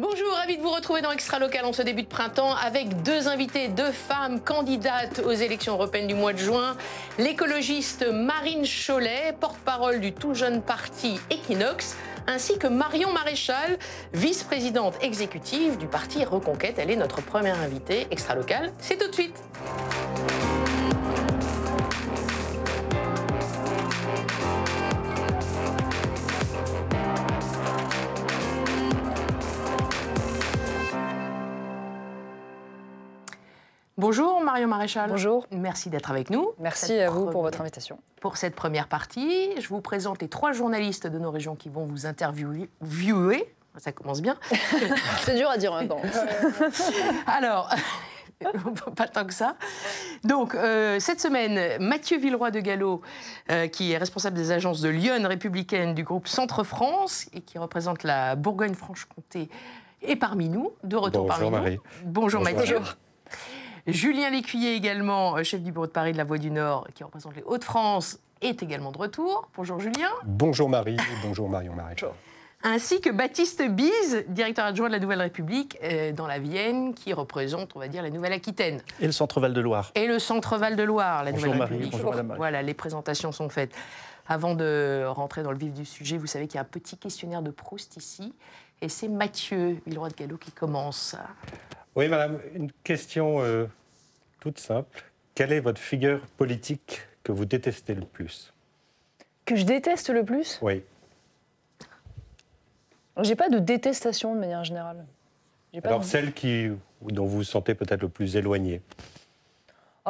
Bonjour, ravi de vous retrouver dans Extra Local en ce début de printemps avec deux invités, deux femmes candidates aux élections européennes du mois de juin. L'écologiste Marine Chollet, porte-parole du tout jeune parti Equinox, ainsi que Marion Maréchal, vice-présidente exécutive du parti Reconquête. Elle est notre première invitée Extra Local. C'est tout de suite. Bonjour Mario Maréchal. Bonjour. Merci d'être avec nous. Merci à vous pour votre invitation. Pour cette première partie, je vous présente les trois journalistes de nos régions qui vont vous interviewer. Ça commence bien. C'est dur à dire maintenant. Alors, pas tant que ça. Donc, euh, cette semaine, Mathieu Villeroy de Gallo, euh, qui est responsable des agences de Lyon républicaine du groupe Centre France et qui représente la Bourgogne-Franche-Comté, est parmi nous, de retour Bonjour parmi Marie. nous. Bonjour, Bonjour Mathieu. Julien Lécuyer également, euh, chef du bureau de Paris de la Voix du Nord, qui représente les Hauts-de-France, est également de retour. Bonjour Julien. Bonjour Marie bonjour Marion Bonjour. Ainsi que Baptiste Bise, directeur adjoint de la Nouvelle République euh, dans la Vienne, qui représente, on va dire, la Nouvelle-Aquitaine. Et le Centre-Val de Loire. Et le Centre-Val de Loire, la Nouvelle République. Bonjour Voilà, les présentations sont faites. Avant de rentrer dans le vif du sujet, vous savez qu'il y a un petit questionnaire de Proust ici. Et c'est Mathieu Villeroy de Gallo qui commence. Oui, madame, une question euh, toute simple. Quelle est votre figure politique que vous détestez le plus Que je déteste le plus Oui. J'ai pas de détestation de manière générale. Alors celle qui, dont vous vous sentez peut-être le plus éloigné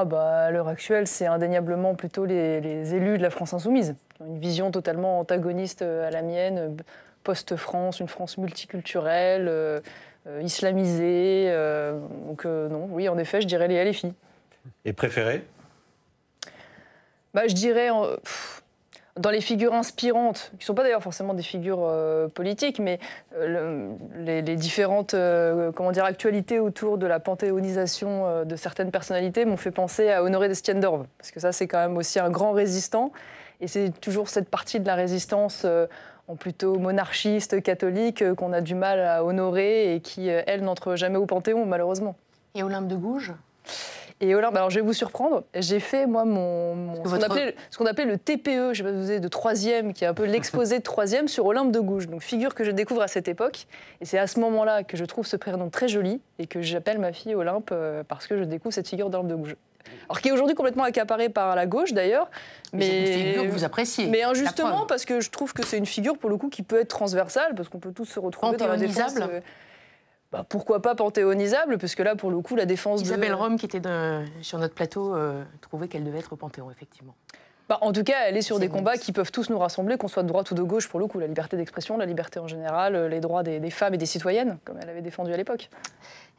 ah bah, à l'heure actuelle, c'est indéniablement plutôt les, élus de la France insoumise, qui ont une vision totalement antagoniste euh, à la mienne, post-France, une France multiculturelle, euh, euh, islamisé. Euh, donc euh, non, oui, en effet, je dirais les LFI. Et préféré bah, Je dirais... dans les figures inspirantes, qui ne sont pas d'ailleurs forcément des figures politiques, mais les, les, différentes comment dire, actualités autour de la panthéonisation de certaines personnalités m'ont fait penser à Honoré d'Estienne-d'Orbe, parce que ça c'est quand même aussi un grand résistant, et c'est toujours cette partie de la résistance plutôt monarchiste catholique euh, qu'on a du mal à honorer et qui, euh, elle n'entrent jamais au Panthéon, malheureusement. Et Olympe de Gouges et Olympe, bah, alors je vais vous surprendre, j'ai fait moi mon, ce qu'on appelait, le TPE, je sais pas vous de troisième, qui est un peu l'exposé de troisième sur Olympe de Gouges. Donc figure que je découvre à cette époque, et c'est à ce moment-là que je trouve ce prénom très joli et que j'appelle ma fille Olympe euh, parce que je découvre cette figure d'Olympe de Gouges alors qui est aujourd'hui complètement accaparé par la gauche d'ailleurs. Mais c'est une figure que vous appréciez. Mais injustement, parce que je trouve que c'est une figure pour le coup qui peut être transversale, parce qu'on peut tous se retrouver dans la défense. Euh, bah, pourquoi pas panthéonisable, que là, pour le coup, la défense Isabelle Rome, qui était sur notre plateau, euh, trouvait qu'elle devait être Panthéon, effectivement. Bah, en tout cas, elle est sur des combats qui peuvent tous nous rassembler, qu'on soit de droite ou de gauche, pour le coup, la liberté d'expression, la liberté en général, euh, les droits des, des, femmes et des citoyennes, comme elle avait défendu à l'époque.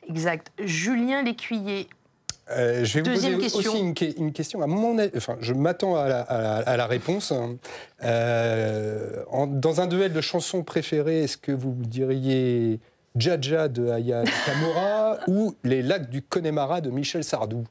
Exact. Julien Lécuyer, euh, je vais vous poser aussi une, question. À mon, enfin, je m'attends à, la, réponse. Hein. Euh, dans un duel de chansons préférées, est-ce que vous diriez Jaja de Aya Tamura ou Les Lacs du Connemara de Michel Sardou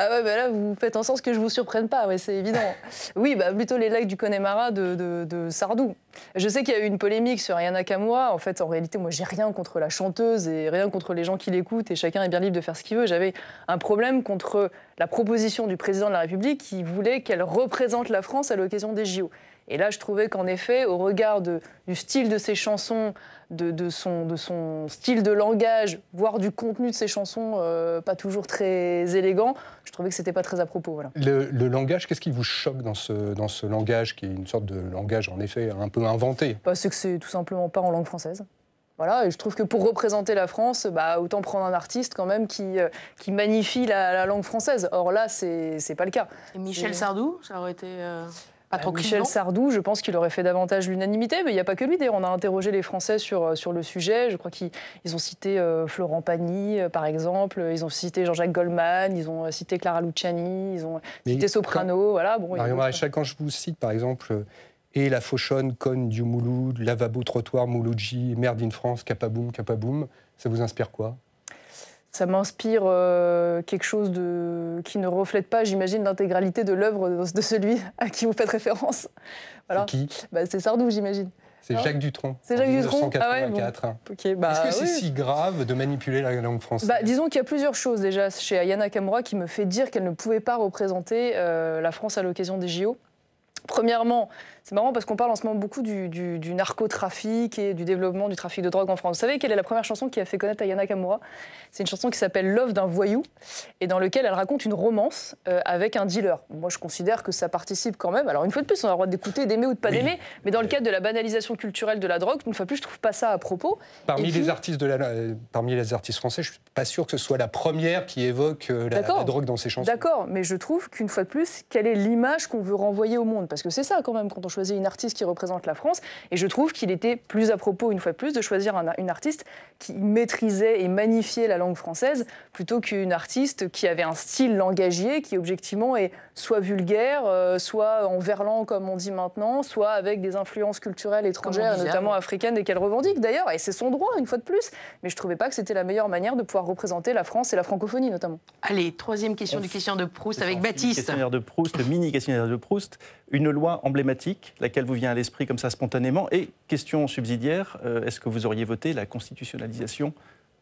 ah ouais, bah là, vous faites en sorte que je vous surprenne pas, ouais, c'est évident. oui, bah plutôt les lacs du Connemara de, Sardou. Je sais qu'il y a eu une polémique sur Ayana moi En fait, en réalité, moi, j'ai rien contre la chanteuse et rien contre les gens qui l'écoutent et chacun est bien libre de faire ce qu'il veut. J'avais un problème contre la proposition du président de la République qui voulait qu'elle représente la France à l'occasion des JO. Et là, je trouvais qu'en effet, au regard du style de ses chansons, de, son, de, son, style de langage, voire du contenu de ses chansons, euh, pas toujours très élégant, je trouvais que c'était pas très à propos. Voilà. Le, langage, qu'est-ce qui vous choque dans ce, dans ce langage, qui est une sorte de langage en effet un peu inventé parce bah, C'est que c'est tout simplement pas en langue française. Voilà, et je trouve que pour représenter la France, bah, autant prendre un artiste quand même qui, euh, qui magnifie la, langue française. Or là, c'est pas le cas. Et Michel Sardou, ça aurait été. Euh, pas bah, Michel Sardou, je pense qu'il aurait fait davantage l'unanimité, mais il n'y a pas que lui. D'ailleurs, on a interrogé les Français sur, euh, sur le sujet. Je crois qu'ils ont cité euh, Florent Pagny, euh, par exemple. Ils ont cité Jean-Jacques Goldman. Ils ont cité Clara Luciani. Ils ont cité Soprano. voilà. Bon, Marion Maréchal, quand je vous cite, par exemple, et la fauchonne, conne du Mouloud, lavabo, trottoir, Mouloudji, merde in France, capaboum, capaboum, ça vous inspire quoi ça m'inspire euh, quelque chose de, qui ne reflète pas, j'imagine, l'intégralité de l'œuvre de celui à qui vous faites référence. C'est qui bah, C'est Sardou, j'imagine. C'est Jacques Dutronc. C'est Jacques Dutronc. Ah bah Est-ce que c'est si grave de manipuler la langue française bah, Disons qu'il y a plusieurs choses déjà chez Ayana Kamura qui me fait dire qu'elle ne pouvait pas représenter euh, la France à l'occasion des JO. Premièrement, c'est marrant parce qu'on parle en ce moment beaucoup du, du, du, narcotrafic et du développement du trafic de drogue en France. Vous savez quelle est la première chanson qui a fait connaître Ayana Kamura C'est une chanson qui s'appelle Love d'un voyou et dans lequel elle raconte une romance euh, avec un dealer. Moi, je considère que ça participe quand même. Alors, une fois de plus, on a le droit d'écouter, d'aimer ou de pas aimer, mais dans le cadre de la banalisation culturelle de la drogue, une fois de plus, je trouve pas ça à propos. Parmi, les, artistes de la, euh, parmi les artistes français, je suis pas sûr que ce soit la première qui évoque euh, la, drogue dans ses chansons. D'accord, mais je trouve qu'une fois de plus, quelle est l'image qu'on veut renvoyer au monde Parce que c'est ça quand même quand on une artiste qui représente la France. Et je trouve qu'il était plus à propos, une fois de plus, de choisir une artiste qui maîtrisait et magnifiait la langue française plutôt qu'une artiste qui avait un style langagier qui, objectivement, est soit vulgaire, euh, soit en verlan, comme on dit maintenant, soit avec des influences culturelles étrangères, notamment africaines, et qu'elle revendique d'ailleurs. Et c'est son droit, une fois de plus. Mais je trouvais pas que c'était la meilleure manière de pouvoir représenter la France et la francophonie, notamment. Allez, troisième question du questionnaire de Proust avec Baptiste. Questionnaire de Proust, mini questionnaire de Proust, une loi emblématique Laquelle vous vient à l'esprit comme ça spontanément Et question subsidiaire, euh, est-ce que vous auriez voté la constitutionnalisation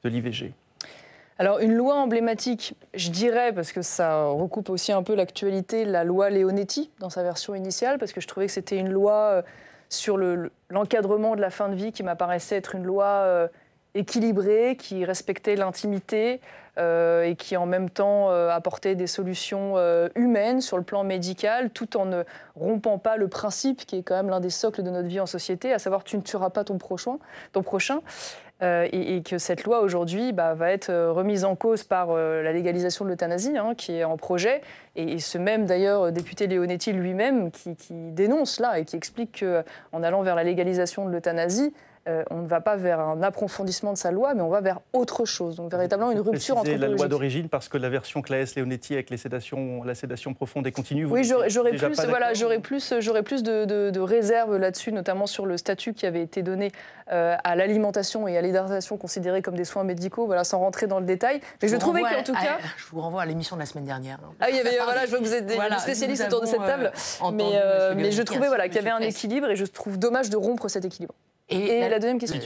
de l'IVG alors une loi emblématique, je dirais, parce que ça recoupe aussi un peu l'actualité, la loi Leonetti dans sa version initiale, parce que je trouvais que c'était une loi euh, sur l'encadrement de la fin de vie qui m'apparaissait être une loi euh, équilibré, qui respectait l'intimité euh, et qui en même temps euh, apportait des solutions euh, humaines sur le plan médical, tout en ne rompant pas le principe qui est quand même l'un des socles de notre vie en société, à savoir tu ne tueras pas ton prochain. Ton prochain. Et, que cette loi aujourd'hui bah, va être remise en cause par la légalisation de l'euthanasie, hein, qui est en projet, et, ce même d'ailleurs député Léonetti lui-même qui, qui, dénonce là et qui explique qu'en allant vers la légalisation de l'euthanasie, euh, on ne va pas vers un approfondissement de sa loi, mais on va vers autre chose. Donc véritablement une rupture entre la loi d'origine parce que la version Claes-Leonetti avec les sédations, la sédation profonde et continue. oui, j'aurais plus, voilà, j'aurais plus, j'aurais plus de, réserves là-dessus, notamment sur le statut qui avait été donné euh, à l'alimentation et à l'hydratation considérés comme des soins médicaux. Voilà, sans rentrer dans le détail. Mais je, trouvais qu'en tout cas, je vous renvoie à l'émission de la semaine dernière. Hein. Ah, il y avait, voilà, je vois que vous êtes des spécialistes autour de cette table, euh, mais, mais je trouvais voilà qu'il y avait un équilibre et je trouve dommage de rompre cet équilibre. Et, la, deuxième question,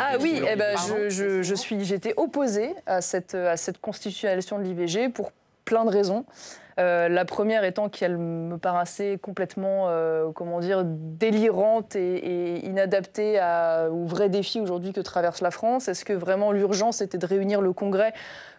Ah oui, eh ben, je, suis, j'étais opposée à cette, à constitutionnalisation de l'IVG pour plein de raisons. Euh, la première étant qu'elle me paraissait complètement, euh, comment dire, délirante et, inadaptée aux vrais défis aujourd'hui que traverse la France. Est-ce que vraiment l'urgence était de réunir le Congrès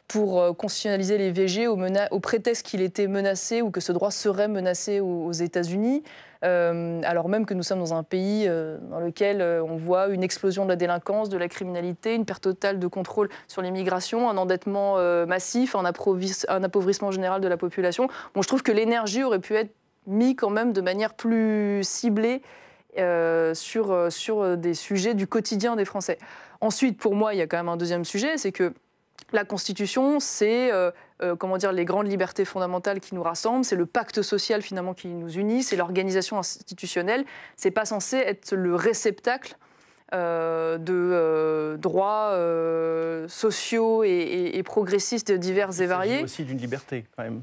pour euh, constitutionnaliser les au, prétexte qu'il était menacé ou que ce droit serait menacé aux États-Unis euh, alors même que nous sommes dans un pays euh, dans lequel euh, on voit une explosion de la délinquance, de la criminalité, une perte totale de contrôle sur l'immigration, un endettement massif, un, appauvrissement général de la population. Bon, je trouve que l'énergie aurait pu être mise quand même de manière plus ciblée sur, sur des sujets du quotidien des Français. Ensuite, pour moi, il y a quand même un deuxième sujet, c'est que la Constitution, c'est euh, euh, comment dire les grandes libertés fondamentales qui nous rassemblent, c'est le pacte social finalement qui nous unit, c'est l'organisation institutionnelle. C'est pas censé être le réceptacle euh, de droits sociaux et, progressistes divers et variés. aussi d'une liberté, quand même.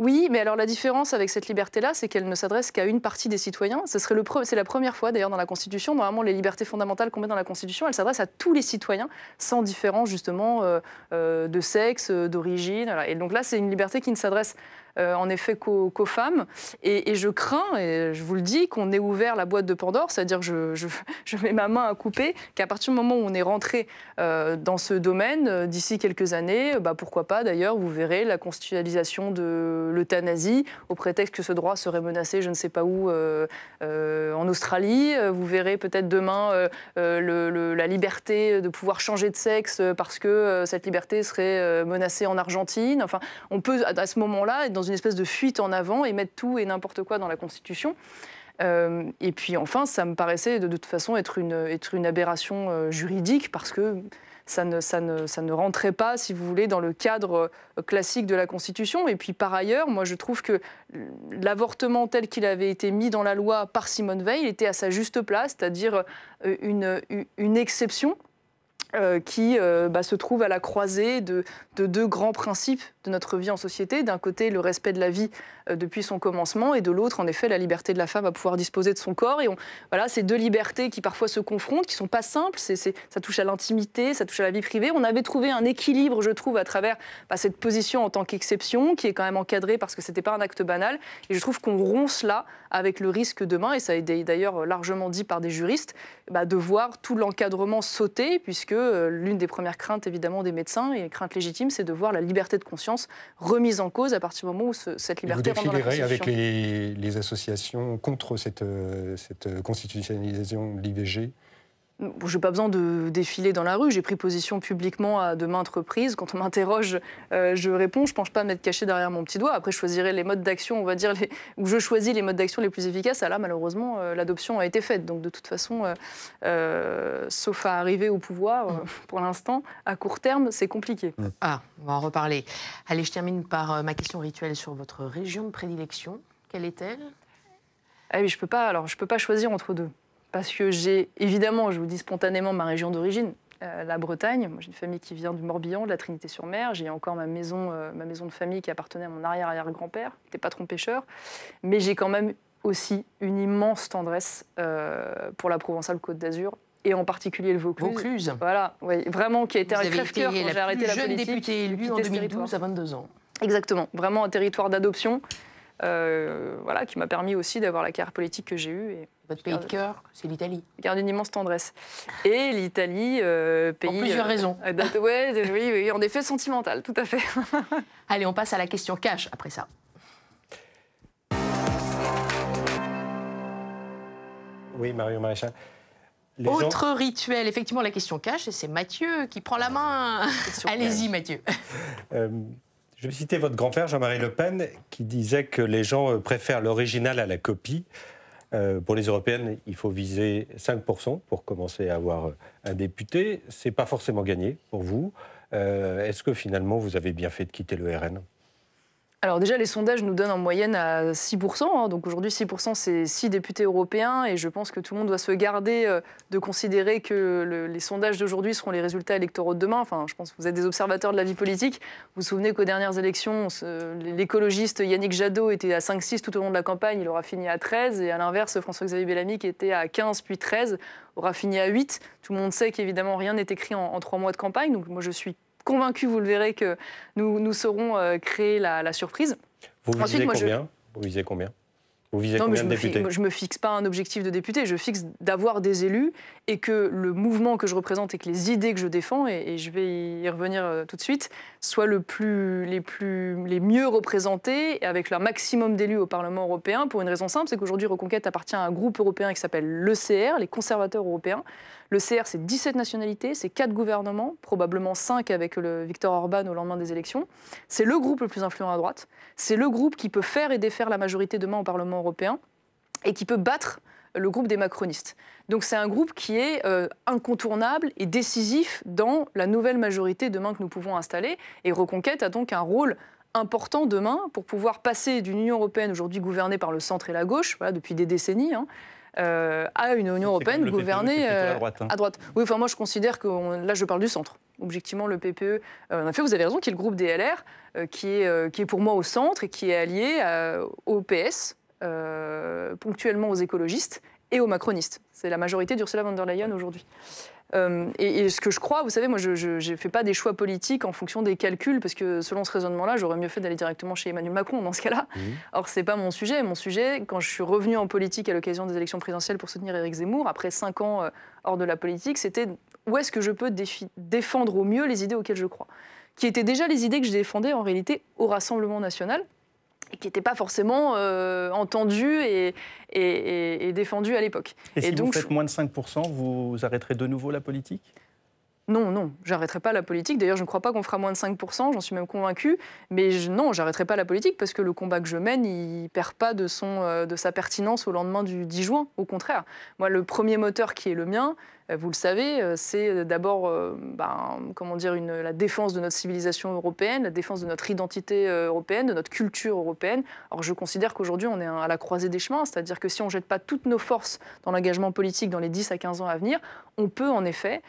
Oui, mais alors la différence avec cette liberté-là, c'est qu'elle ne s'adresse qu'à une partie des citoyens. Ce serait le c'est la première fois d'ailleurs dans la Constitution. Normalement, les libertés fondamentales qu'on met dans la Constitution, elles s'adressent à tous les citoyens, sans différence justement euh, euh, de sexe, euh, d'origine. Et donc là, c'est une liberté qui ne s'adresse euh, en effet qu'aux femmes. Et, je crains, et je vous le dis, qu'on ait ouvert la boîte de Pandore, c'est-à-dire je, je, je, mets ma main à couper, qu'à partir du moment où on est rentré euh, dans ce domaine, euh, d'ici quelques années, bah, pourquoi pas d'ailleurs, vous verrez la constitutionnalisation de l'euthanasie, au prétexte que ce droit serait menacé, je ne sais pas où, en Australie. Vous verrez peut-être demain la liberté de pouvoir changer de sexe parce que cette liberté serait menacée en Argentine. Enfin, on peut à ce moment-là être dans une espèce de fuite en avant et mettre tout et n'importe quoi dans la Constitution. Euh, et puis enfin, ça me paraissait de, toute façon être une, être une aberration euh, juridique parce que ça ne, ça, ne, ça ne, rentrait pas, si vous voulez, dans le cadre euh, classique de la Constitution. Et puis par ailleurs, moi je trouve que l'avortement tel qu'il avait été mis dans la loi par Simone Veil était à sa juste place, c'est-à-dire une, une exception euh, qui euh, bah, se trouve à la croisée de, deux grands principes de notre vie en société. D'un côté, le respect de la vie euh, depuis son commencement, et de l'autre, en effet, la liberté de la femme à pouvoir disposer de son corps. Et voilà, ces deux libertés qui parfois se confrontent, qui ne sont pas simples. ça touche à l'intimité, ça touche à la vie privée. On avait trouvé un équilibre, je trouve, à travers bah, cette position en tant qu'exception, qui est quand même encadrée parce que ce n'était pas un acte banal. Et je trouve qu'on ronce là avec le risque demain, et ça a été d'ailleurs largement dit par des juristes, bah, de voir tout l'encadrement sauter, puisque euh, l'une des premières craintes évidemment des médecins, et crainte légitime, c'est de voir la liberté de conscience remise en cause à partir du moment où cette liberté rentre dans la avec les, associations contre cette, euh, cette constitutionnalisation de l'IVG je j'ai pas besoin de défiler dans la rue, j'ai pris position publiquement à de maintes reprises. Quand on m'interroge, euh, je réponds, je pense pas m'être caché derrière mon petit doigt. Après, je choisirai les modes d'action, on va dire, les... où je choisis les modes d'action les plus efficaces. à ah là, malheureusement, euh, l'adoption a été faite. Donc, de toute façon, euh, sauf à arriver au pouvoir, pour l'instant, à court terme, c'est compliqué. Mm. Ah, on va en reparler. Allez, je termine par ma question rituelle sur votre région de prédilection. Quelle est-elle ah oui, je peux pas, alors je peux pas choisir entre deux parce que j'ai, évidemment, je vous dis spontanément ma région d'origine, euh, la Bretagne. Moi, j'ai une famille qui vient du Morbihan, de la Trinité-sur-Mer. J'ai encore ma maison, euh, ma maison de famille qui appartenait à mon arrière-arrière-grand-père, qui n'était patron pêcheur. Mais j'ai quand même aussi une immense tendresse euh, pour la Provençale-Côte d'Azur et en particulier le Vaucluse. Voilà, vraiment, qui a été Vous un quand j'ai arrêté la politique. jeune député élue en 2012 à 22 ans. Exactement, vraiment un territoire d'adoption euh, voilà, qui m'a permis aussi d'avoir la carrière politique que j'ai eue. Et Votre pays de cœur, c'est l'Italie. Garde une immense tendresse. Et l'Italie, euh, pays. En plusieurs euh, raisons. Euh, ouais, oui, en effet, sentimental, tout à fait. Allez, on passe à la question cash après ça. Oui, Mario Maréchal. Autre rituel, effectivement, la question cash, et c'est Mathieu qui prend la main. Allez-y, Mathieu. Je vais citer votre grand-père, Jean-Marie Le Pen, qui disait que les gens euh, préfèrent l'original à la copie. Euh, pour les européennes, il faut viser 5% pour commencer à avoir euh, un député. Ce n'est pas forcément gagné pour vous. Est-ce que finalement, vous avez bien fait de quitter le RN alors déjà, les sondages nous donnent en moyenne à 6%. Hein. donc aujourd'hui, 6%, c'est 6 députés européens. Et je pense que tout le monde doit se garder euh, de considérer que les sondages d'aujourd'hui seront les résultats électoraux de demain. Enfin, je pense que vous êtes des observateurs de la vie politique. Vous vous souvenez qu'aux dernières élections, l'écologiste Yannick Jadot était à 5-6 tout au long de la campagne. Il aura fini à 13. Et à l'inverse, François-Xavier Bellamy, qui était à 15 puis 13, aura fini à 8. Tout le monde sait qu'évidemment, rien n'est écrit en, trois mois de campagne. Donc moi, je suis convaincu, vous le verrez, que nous, nous saurons euh, créer la, surprise. Vous, visez combien je... Vous visez combien je, ne me fixe pas un objectif de député, je fixe d'avoir des élus et que le mouvement que je représente et que les idées que je défends, et, je vais y revenir euh, tout de suite, soient le plus, les, plus, les mieux représentés et avec leur maximum d'élus au Parlement européen pour une raison simple, c'est qu'aujourd'hui Reconquête appartient à un groupe européen qui s'appelle l'ECR, les conservateurs européens. Le CR, c'est 17 nationalités, c'est 4 gouvernements, probablement 5 avec le Victor Orban au lendemain des élections. C'est le groupe le plus influent à droite. C'est le groupe qui peut faire et défaire la majorité demain au Parlement européen et qui peut battre le groupe des macronistes. Donc c'est un groupe qui est euh, incontournable et décisif dans la nouvelle majorité demain que nous pouvons installer. Et Reconquête a donc un rôle important demain pour pouvoir passer d'une Union européenne aujourd'hui gouvernée par le centre et la gauche, depuis des décennies, hein, euh, à une Union européenne e gouvernée euh, hein. à droite, Oui, enfin moi je considère que là je parle du centre. Objectivement, le PPE, euh, en effet, vous avez raison, qui est le groupe DLR, qui, est, qui est pour moi au centre et qui est allié au PS, ponctuellement aux écologistes et aux macronistes. C'est la majorité d'Ursula von der Leyen aujourd'hui. Euh, et, ce que je crois, vous savez, moi, je ne fais pas des choix politiques en fonction des calculs, parce que selon ce raisonnement-là, j'aurais mieux fait d'aller directement chez Emmanuel Macron dans ce cas-là. Mmh. Or, ce n'est pas mon sujet. Mon sujet, quand je suis revenu en politique à l'occasion des élections présidentielles pour soutenir Éric Zemmour, après cinq ans euh, hors de la politique, c'était où est-ce que je peux défendre au mieux les idées auxquelles je crois Qui étaient déjà les idées que je défendais en réalité au Rassemblement national qui n'était pas forcément euh, entendu et, et, défendu à l'époque. Et, si donc, vous faites moins de 5%, vous arrêterez de nouveau la politique non, non, j'arrêterai pas la politique. D'ailleurs, je ne crois pas qu'on fera moins de 5%, j'en suis même convaincu. Mais je, non, j'arrêterai pas la politique parce que le combat que je mène, il perd pas de, son, euh, de sa pertinence au lendemain du 10 juin. Au contraire, moi, le premier moteur qui est le mien, euh, vous le savez, euh, c'est euh, d'abord ben, comment dire, la défense de notre civilisation européenne, la défense de notre identité européenne, de notre culture européenne. Alors je considère qu'aujourd'hui, on est à la croisée des chemins, c'est-à-dire que si on ne jette pas toutes nos forces dans l'engagement politique dans les 10 à 15 ans à venir, on peut en effet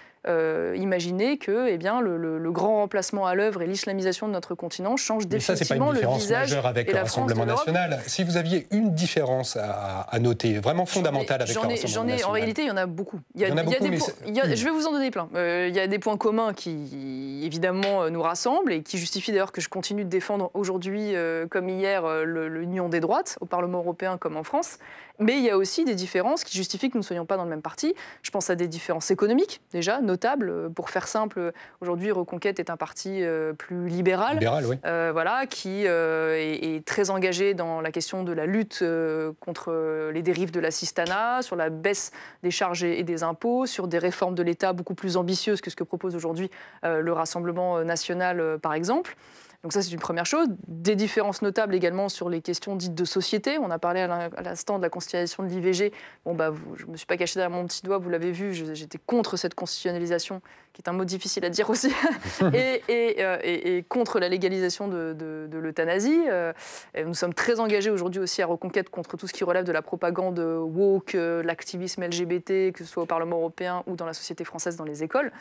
imaginer que eh bien, le, grand remplacement à l'œuvre et l'islamisation de notre continent change définitivement ça, pas une le visage majeure avec et le Rassemblement national. Si vous aviez une différence à, noter, vraiment fondamentale avec le Rassemblement national. en réalité, il y en a beaucoup. Il y a, je vais vous en donner plein. Euh, il y a des points communs qui, évidemment, euh, nous rassemblent et qui justifient d'ailleurs que je continue de défendre aujourd'hui, euh, comme hier, l'union des droites, au Parlement européen comme en France. Mais il y a aussi des différences qui justifient que nous ne soyons pas dans le même parti. Je pense à des différences économiques, déjà, notables. Euh, pour faire simple, aujourd'hui, Reconquête est un parti euh, plus libéral, euh, voilà, qui est, très engagé dans la question de la lutte contre les dérives de l'assistanat, sur la baisse des charges et des impôts, sur des réformes de l'État beaucoup plus ambitieuses que ce que propose aujourd'hui le Rassemblement national, par exemple. Donc ça, c'est une première chose. Des différences notables également sur les questions dites de société. On a parlé à l'instant de la constitutionnalisation de l'IVG. Bon, bah, je ne me suis pas caché derrière mon petit doigt, vous l'avez vu, j'étais contre cette constitutionnalisation, qui est un mot difficile à dire aussi, euh, et, contre la légalisation de, de l'euthanasie. Euh, nous sommes très engagés aujourd'hui aussi à Reconquête contre tout ce qui relève de la propagande woke, euh, l'activisme LGBT, que ce soit au Parlement européen ou dans la société française, dans les écoles.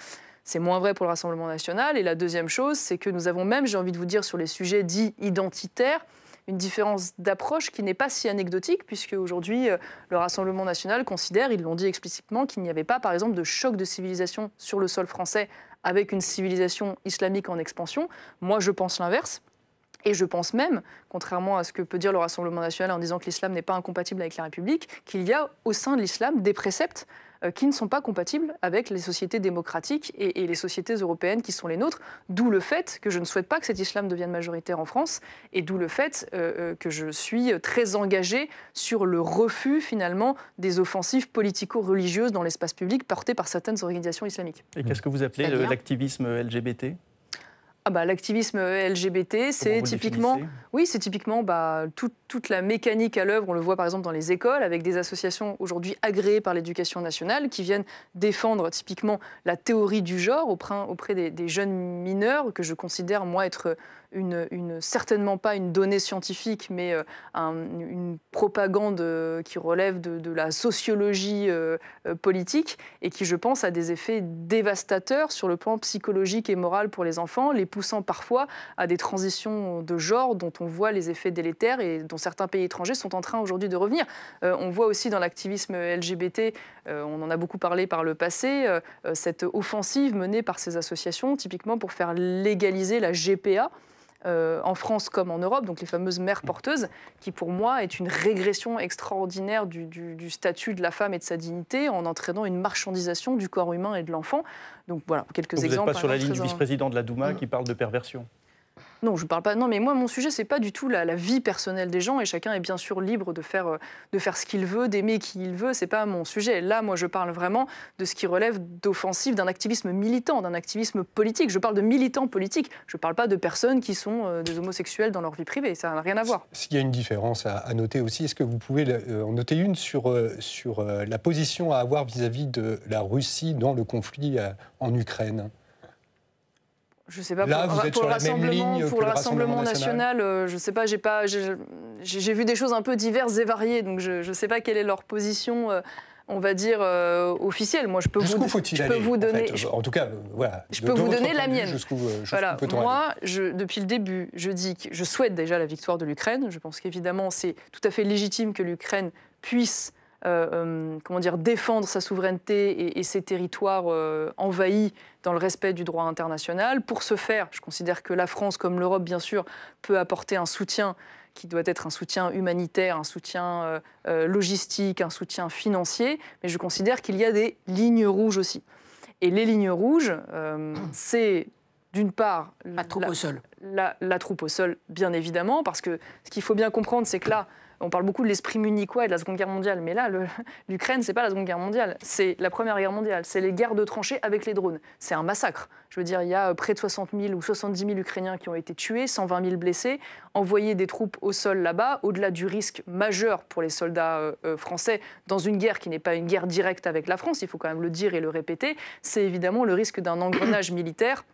C'est moins vrai pour le Rassemblement national. Et la deuxième chose, c'est que nous avons même, j'ai envie de vous dire, sur les sujets dits identitaires, une différence d'approche qui n'est pas si anecdotique, puisque aujourd'hui, euh, le Rassemblement national considère, ils l'ont dit explicitement, qu'il n'y avait pas, par exemple, de choc de civilisation sur le sol français avec une civilisation islamique en expansion. Moi, je pense l'inverse. Et je pense même, contrairement à ce que peut dire le Rassemblement national en disant que l'islam n'est pas incompatible avec la République, qu'il y a au sein de l'islam des préceptes euh, qui ne sont pas compatibles avec les sociétés démocratiques et, les sociétés européennes qui sont les nôtres, d'où le fait que je ne souhaite pas que cet islam devienne majoritaire en France, et d'où le fait euh, euh, que je suis très engagé sur le refus finalement des offensives politico-religieuses dans l'espace public portées par certaines organisations islamiques. Et qu'est-ce que vous appelez l'activisme LGBT ah bah, L'activisme LGBT, c'est typiquement, oui, typiquement bah, toute la mécanique à l'œuvre. On le voit par exemple dans les écoles, avec des associations aujourd'hui agréées par l'éducation nationale qui viennent défendre typiquement la théorie du genre auprès, des, jeunes mineurs que je considère moi être une, certainement pas une donnée scientifique, mais euh, une propagande euh, qui relève de, la sociologie euh, politique et qui, je pense, a des effets dévastateurs sur le plan psychologique et moral pour les enfants, les poussant parfois à des transitions de genre dont on voit les effets délétères et dont certains pays étrangers sont en train aujourd'hui de revenir. on voit aussi dans l'activisme LGBT, on en a beaucoup parlé par le passé, cette offensive menée par ces associations, typiquement pour faire légaliser la GPA. Euh, en France comme en Europe, donc les fameuses mères porteuses, qui pour moi est une régression extraordinaire du, statut de la femme et de sa dignité en entraînant une marchandisation du corps humain et de l'enfant. Donc voilà, quelques exemples. Vous n'êtes pas sur la ligne du vice-président de la Douma mmh. qui parle de perversion non, je parle pas. Non, mais moi, mon sujet, c'est pas du tout la, vie personnelle des gens et chacun est bien sûr libre euh, de faire, ce qu'il veut, d'aimer qui il veut. C'est pas mon sujet. Là, moi, je parle vraiment de ce qui relève d'offensive, d'un activisme militant, d'un activisme politique. Je parle de militants politiques. Je ne parle pas de personnes qui sont euh, des homosexuels dans leur vie privée. Ça n'a rien à voir. S'il y a une différence à, noter aussi, est-ce que vous pouvez euh, en noter une sur, sur la position à avoir vis à -vis de la Russie dans le conflit en Ukraine je sais pas, pour, vous êtes sur le rassemblement, pour le, Rassemblement, national, euh, je sais pas, j'ai pas, j'ai vu des choses un peu diverses et variées, donc je ne sais pas quelle est leur position. Euh, on va dire euh, officielle. Moi, je peux vous, je peux vous donner. En, tout cas, voilà. Je peux vous donner la mienne. voilà. Moi, je, depuis le début, je dis que je souhaite déjà la victoire de l'Ukraine. Je pense qu'évidemment, c'est tout à fait légitime que l'Ukraine puisse euh, euh, comment dire, défendre sa souveraineté et, ses territoires euh, envahis dans le respect du droit international. Pour ce faire, je considère que la France, comme l'Europe bien sûr, peut apporter un soutien qui doit être un soutien humanitaire, un soutien logistique, un soutien financier, mais je considère qu'il y a des lignes rouges aussi. Et les lignes rouges, c'est d'une part la troupe au sol. la, troupe au sol, bien évidemment, parce que ce qu'il faut bien comprendre, c'est que là, on parle beaucoup de l'esprit munichois et de la Seconde Guerre mondiale, mais là, l'Ukraine, n'est pas la Seconde Guerre mondiale, c'est la Première Guerre mondiale, c'est les guerres de tranchées avec les drones. C'est un massacre. Je veux dire, il y a euh, près de 60 000 ou 70 000 Ukrainiens qui ont été tués, 120 000 blessés. Envoyer des troupes au sol là-bas, au-delà du risque majeur pour les soldats euh, euh, français dans une guerre qui n'est pas une guerre directe avec la France, il faut quand même le dire et le répéter, c'est évidemment le risque d'un engrenage militaire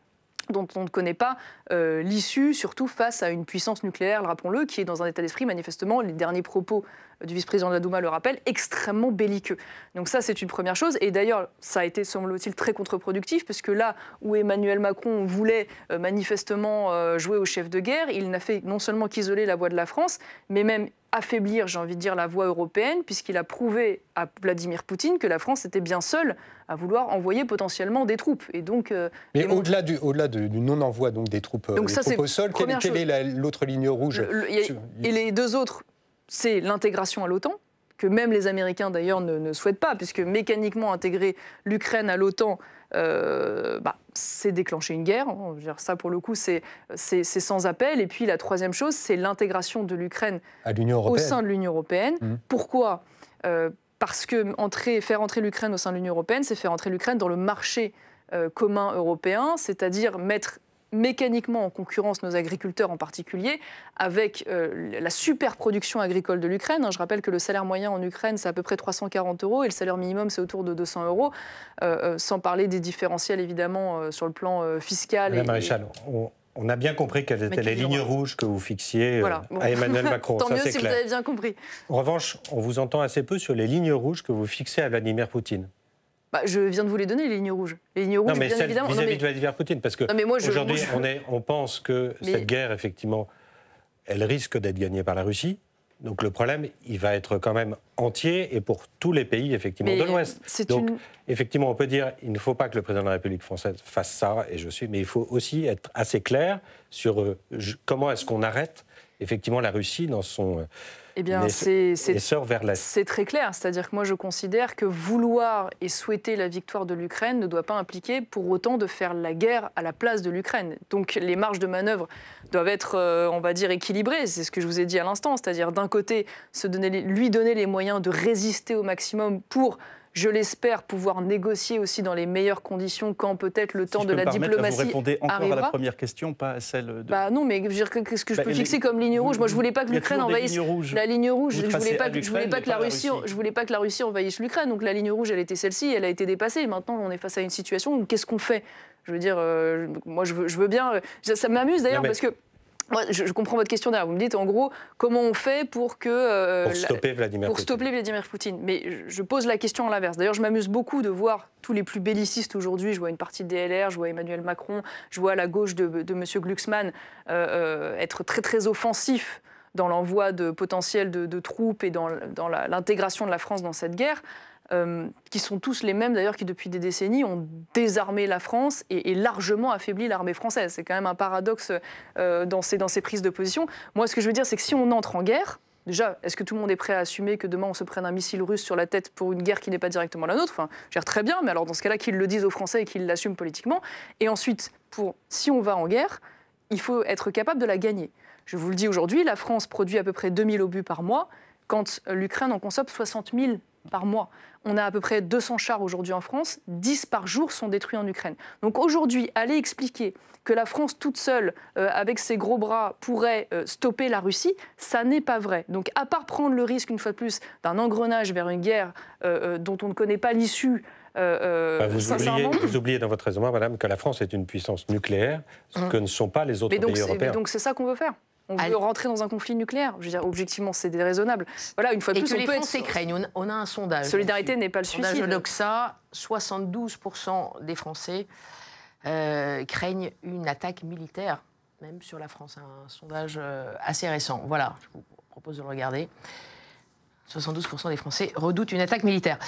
dont on ne connaît pas euh, l'issue, surtout face à une puissance nucléaire, rappelons-le, qui est dans un état d'esprit manifestement, les derniers propos du vice-président de la Douma le rappellent, extrêmement belliqueux. Donc ça, c'est une première chose. Et d'ailleurs, ça a été, semble-t-il, très contre-productif, puisque là où Emmanuel Macron voulait euh, manifestement euh, jouer au chef de guerre, il n'a fait non seulement qu'isoler la voix de la France, mais même affaiblir, j'ai envie de dire, la voie européenne, puisqu'il a prouvé à Vladimir Poutine que la France était bien seule à vouloir envoyer potentiellement des troupes. Et donc, euh, Mais au-delà du, au non-envoi donc des troupes, euh, au sol, quelle, est l'autre ligne rouge Et les deux autres, c'est l'intégration à l'OTAN, que même les Américains d'ailleurs ne, souhaitent pas, puisque mécaniquement intégrer l'Ukraine à l'OTAN, euh, bah, c'est déclencher une guerre. Hein. Ça, pour le coup, c'est sans appel. Et puis, la troisième chose, c'est l'intégration de l'Ukraine au sein de l'Union européenne. Mmh. Pourquoi euh, Parce que entrer, faire entrer l'Ukraine au sein de l'Union européenne, c'est faire entrer l'Ukraine dans le marché euh, commun européen, c'est-à-dire mettre mécaniquement en concurrence nos agriculteurs en particulier avec euh, la la production agricole de l'Ukraine. Hein, je rappelle que le salaire moyen en Ukraine, c'est à peu près 340 euros et le salaire minimum, c'est autour de 200 euros, euh, euh, sans parler des différentiels évidemment sur le plan fiscal. Maréchal, On, a bien compris quelles étaient les lignes rouges que vous fixiez à Emmanuel Macron. Tant Ça, mieux vous avez bien compris. En revanche, on vous entend assez peu sur les lignes rouges que vous fixez à Vladimir Poutine. Bah, je viens de vous les donner, les lignes rouges. Les lignes rouges, bien évidemment. Vis-à-vis Vladimir Poutine, parce que aujourd'hui, on, pense que cette guerre, effectivement, elle risque d'être gagnée par la Russie. Donc le problème, il va être quand même entier et pour tous les pays effectivement de l'Ouest. Donc effectivement, on peut dire il ne faut pas que le président de la République française fasse ça et je suis, mais il faut aussi être assez clair sur euh, comment est-ce qu'on arrête effectivement la Russie dans son euh, eh bien, c'est très clair. C'est-à-dire que moi, je considère que vouloir et souhaiter la victoire de l'Ukraine ne doit pas impliquer pour autant de faire la guerre à la place de l'Ukraine. Donc, les marges de manœuvre doivent être, euh, on va dire, équilibrées. C'est ce que je vous ai dit à l'instant. C'est-à-dire, d'un côté, se donner, lui donner les moyens de résister au maximum pour je l'espère, pouvoir négocier aussi dans les meilleures conditions quand peut-être le temps de la diplomatie vous répondez encore à la première question, pas à celle de... Bah non, mais qu'est-ce que je bah, peux fixer comme ligne rouge Moi, je voulais pas que l'Ukraine envahisse la ligne rouge. je voulais pas, que, je voulais pas que la, Russie, je voulais pas que la Russie envahisse l'Ukraine. Donc la ligne rouge, elle était celle-ci, elle a été dépassée. Maintenant, on est face à une situation où qu'est-ce qu'on fait Je veux dire, euh, moi, je veux, bien. Euh, ça m'amuse d'ailleurs parce que je, comprends votre question derrière. Vous me dites, en gros, comment on fait pour que. Euh, pour, stopper Vladimir, pour Poutine. Mais je, pose la question à l'inverse. D'ailleurs, je m'amuse beaucoup de voir tous les plus bellicistes aujourd'hui. Je vois une partie de DLR, je vois Emmanuel Macron, je vois à la gauche de, M. Glucksmann euh, euh, être très, très offensif dans l'envoi de potentiel de, troupes et dans l'intégration de la France dans cette guerre. Euh, qui sont tous les mêmes d'ailleurs qui depuis des décennies ont désarmé la France et, largement affaibli l'armée française. C'est quand même un paradoxe euh, dans, ces, prises de position. Moi, ce que je veux dire, c'est que si on entre en guerre, Déjà, est-ce que tout le monde est prêt à assumer que demain on se prenne un missile russe sur la tête pour une guerre qui n'est pas directement la nôtre Enfin, je très bien, mais alors dans ce cas-là, qu'ils le disent aux Français et qu'ils l'assument politiquement. Et ensuite, pour si on va en guerre, il faut être capable de la gagner. Je vous le dis aujourd'hui, la France produit à peu près 2000 obus par mois quand l'Ukraine en consomme 60 000 par mois. On a à peu près 200 chars aujourd'hui en France, 10 par jour sont détruits en Ukraine. Donc aujourd'hui, aller expliquer que la France toute seule, euh, avec ses gros bras, pourrait euh, stopper la Russie, ça n'est pas vrai. Donc à part prendre le risque, une fois de plus, d'un engrenage vers une guerre euh, dont on ne connaît pas l'issue, bah, vous, oubliez, dans votre raisonnement, madame, que la France est une puissance nucléaire, ce mmh. que ne sont pas les autres pays européens. Mais donc c'est ça qu'on veut faire on veut rentrer dans un conflit nucléaire. Je veux dire, objectivement, c'est déraisonnable. Voilà, une fois de plus, on les Français craignent. On a un sondage. Solidarité n'est pas le suicide. Sondage Loxa, 72% des Français euh, craignent une attaque militaire, même sur la France. Hein, un sondage euh, assez récent. Voilà, je vous propose de le regarder. 72% des Français redoutent une attaque militaire.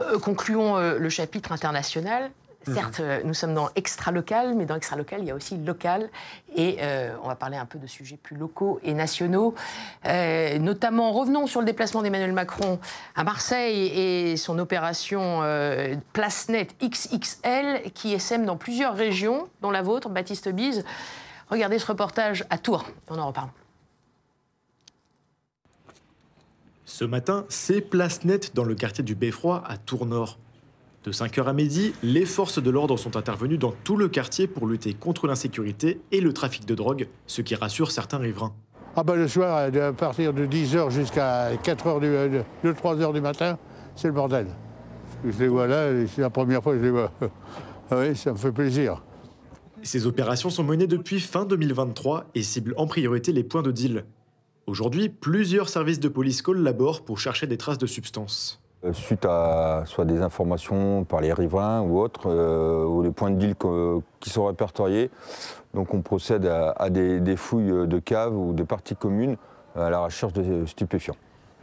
Euh, concluons le chapitre international Mhm. Certes, euh, nous sommes dans extra-local, mais dans extra-local, il y a aussi local. Et euh, on va parler un peu de sujets plus locaux et nationaux. Euh, notamment, revenons sur le déplacement d'Emmanuel Macron à Marseille et son opération PlaceNet XXL qui sème dans plusieurs régions, dont la vôtre, Baptiste Bise. Regardez ce reportage à Tours. On en reparle. Ce matin, c'est PlaceNet dans le quartier du Beffroi à Tours-Nord. De 5h à midi, les forces de l'ordre sont intervenues dans tout le quartier pour lutter contre l'insécurité et le trafic de drogue, ce qui rassure certains riverains. Ah ben le soir, euh, à partir de 10h jusqu'à 4h du, 3h euh, du matin, c'est le bordel. Je les vois là, c'est la première fois que je les vois. Ah oui, ça me fait plaisir. Ces opérations sont menées depuis fin 2023 et ciblent en priorité les points de deal. Aujourd'hui, plusieurs services de police collaborent pour chercher des traces de substances. Euh, suite à soit des informations par les riverains ou autres, euh, ou les points de deal qui sont répertoriés, donc on procède à, des, fouilles de caves ou de parties communes euh, à la recherche de stupéfiants.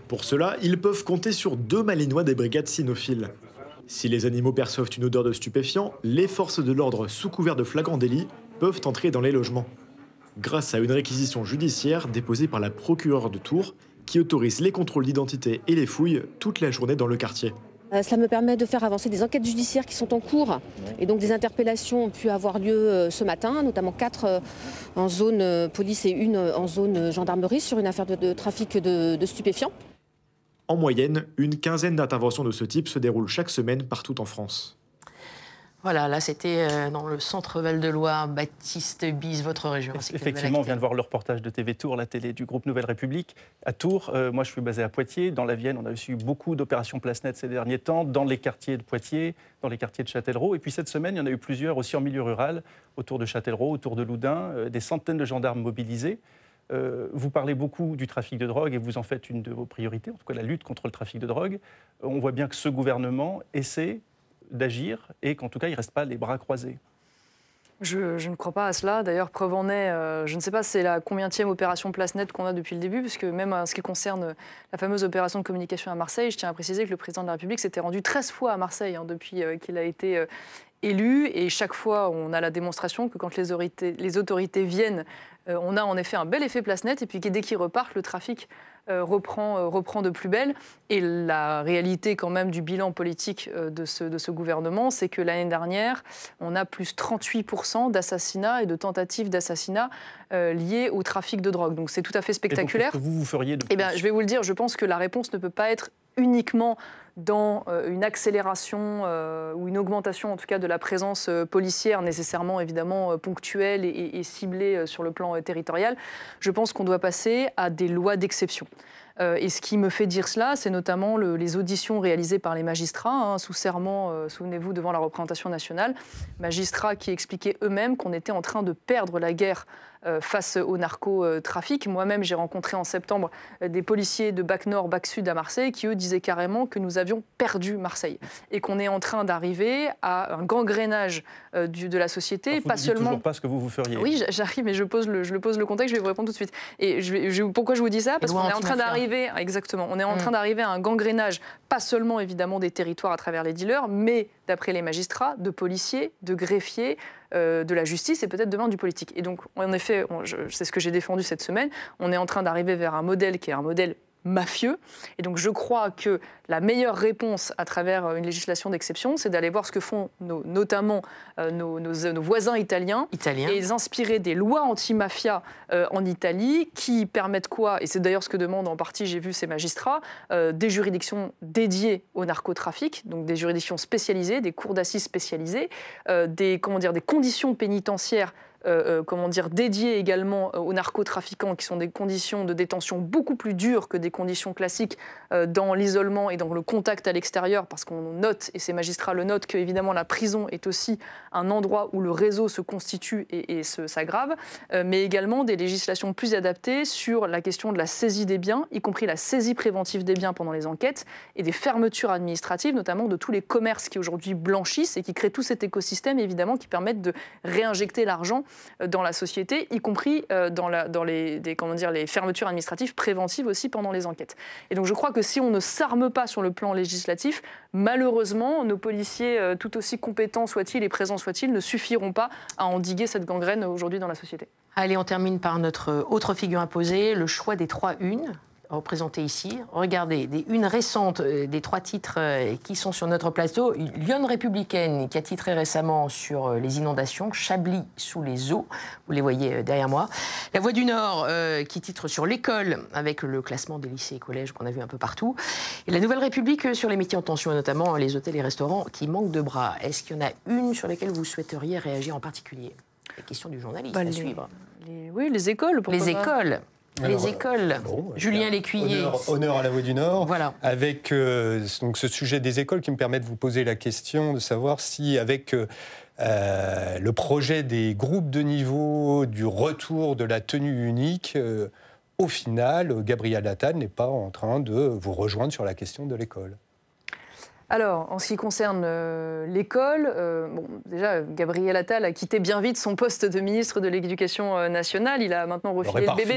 Pour cela, ils peuvent compter sur deux malinois des brigades cynophiles. Si les animaux perçoivent une odeur de stupéfiants, les forces de l'ordre, sous couvert de flagrant délit, peuvent entrer dans les logements. Grâce à une réquisition judiciaire déposée par la procureure de Tours, qui autorise les contrôles d'identité et les fouilles toute la journée dans le quartier. Euh, cela me permet de faire avancer des enquêtes judiciaires qui sont en cours. Et donc des interpellations ont pu avoir lieu euh, ce matin, notamment quatre euh, en zone police et une en zone gendarmerie sur une affaire de, trafic de stupéfiants. En moyenne, une quinzaine d'interventions de ce type se déroulent chaque semaine partout en France. Voilà, là c'était euh, dans le centre Val-de-Loire, Baptiste Bise, votre région. Effectivement, on vient de voir le reportage de TV Tour, la télé du groupe Nouvelle République. À Tours, euh, moi je suis basé à Poitiers. Dans la Vienne, on a eu beaucoup d'opérations Placenet ces derniers temps, dans les quartiers de Poitiers, dans les quartiers de Châtellerault. Et puis cette semaine, il y en a eu plusieurs aussi en milieu rural, autour de Châtellerault, autour de Loudun, euh, des centaines de gendarmes mobilisés. vous parlez beaucoup du trafic de drogue et vous en faites une de vos priorités, en tout cas la lutte contre le trafic de drogue. On voit bien que ce gouvernement essaie d'agir et qu'en tout cas, il ne reste pas les bras croisés. Je, ne crois pas à cela. D'ailleurs, preuve en est, euh, je ne sais pas c'est la combientième opération Place Nette qu'on a depuis le début, puisque même en ce qui concerne la fameuse opération de communication à Marseille, je tiens à préciser que le président de la République s'était rendu 13 fois à Marseille hein, depuis euh, qu'il a été euh, élu. Et chaque fois, on a la démonstration que quand les autorités, les autorités viennent, on a en effet un bel effet Place Nette, et puis dès qu'ils repartent, le trafic euh, reprend, euh, reprend de plus belle. Et la réalité quand même du bilan politique euh, de ce, de ce gouvernement, c'est que l'année dernière, on a plus 38% d'assassinats et de tentatives d'assassinats liés liées au trafic de drogue. Donc c'est tout à fait spectaculaire. Et vous, feriez de Eh bien, je vais vous le dire, je pense que la réponse ne peut pas être uniquement dans euh, une accélération euh, ou une augmentation en tout cas de la présence euh, policière, nécessairement évidemment ponctuelle et, ciblée sur le plan territorial, je pense qu'on doit passer à des lois d'exception et ce qui me fait dire cela, c'est notamment les auditions réalisées par les magistrats, hein, sous serment, souvenez-vous, devant la représentation nationale, magistrats qui expliquaient eux-mêmes qu'on était en train de perdre la guerre euh, face au narcotrafic. Moi-même, j'ai rencontré en septembre euh, des policiers de Bac Nord, Bac Sud à Marseille qui, eux, disaient carrément que nous avions perdu Marseille et qu'on est en train d'arriver à un gangrénage euh, de la société. pas seulement. pas ce que vous vous feriez. Oui, j'arrive, mais je pose, le, je le pose le contexte, je vais vous répondre tout de suite. Et je pourquoi je vous dis ça Parce qu'on est en train d'arriver, exactement, on est en mm. train d'arriver à un gangrénage, pas seulement évidemment des territoires à travers les dealers, mais d'après les magistrats, de policiers, de greffiers, euh, de la justice et peut-être demain du politique. Et donc, en effet, c'est ce que j'ai défendu cette semaine, on est en train d'arriver vers un modèle qui est un modèle mafieux. Et donc je crois que la meilleure réponse à travers euh, une législation d'exception, c'est d'aller voir ce que font notamment euh, euh, nos, voisins italiens et inspirer des lois anti-mafia en Italie qui permettent quoi Et c'est d'ailleurs ce que demandent en partie, j'ai vu ces magistrats, des juridictions dédiées au narcotrafic, donc des juridictions spécialisées, des cours d'assises spécialisées, des, comment dire, des conditions pénitentiaires euh, euh, comment dire, dédiées également euh, aux narcotrafiquants, qui sont des conditions de détention beaucoup plus dures que des conditions classiques dans l'isolement et dans le contact à l'extérieur, parce qu'on note, et ces magistrats le notent, que évidemment la prison est aussi un endroit où le réseau se constitue et, s'aggrave, mais également des législations plus adaptées sur la question de la saisie des biens, y compris la saisie préventive des biens pendant les enquêtes, et des fermetures administratives, notamment de tous les commerces qui aujourd'hui blanchissent et qui créent tout cet écosystème, évidemment, qui permettent de réinjecter l'argent euh, dans la société, y compris euh, dans, les, comment les fermetures administratives préventives aussi pendant les enquêtes. Et donc je crois que si on ne s'arme pas sur le plan législatif, malheureusement, nos policiers, euh, tout aussi compétents soient-ils et présents soient-ils, ne suffiront pas à endiguer cette gangrène aujourd'hui dans la société. Allez, on termine par notre autre figure imposée, le choix des trois unes représentés ici. Regardez, des, une récente euh, des trois titres euh, qui sont sur notre plateau. Lyon Républicaine qui a titré récemment sur euh, les inondations, Chablis sous les eaux, vous les voyez derrière moi. La Voix du Nord qui titre sur l'école avec le classement des lycées et collèges qu'on a vu un peu partout. Et la Nouvelle République sur les métiers en tension et notamment les hôtels et restaurants qui manquent de bras. Est-ce qu'il y en a une sur laquelle vous souhaiteriez réagir en particulier La question du journaliste bah, à suivre. oui, les écoles. Les écoles les écoles, eh Julien Lécuyer. Honneur, à la Voix du Nord. Voilà. Avec euh, donc ce sujet des écoles qui me permet de vous poser la question de savoir si, avec euh, euh, le projet des groupes de niveau, du retour de la tenue unique, au final, Gabriel Attal n'est pas en train de vous rejoindre sur la question de l'école alors, en ce qui concerne euh, l'école, euh, déjà, Gabriel Attal a quitté bien vite son poste de ministre de l'Éducation euh, nationale. Il a maintenant refilé le bébé.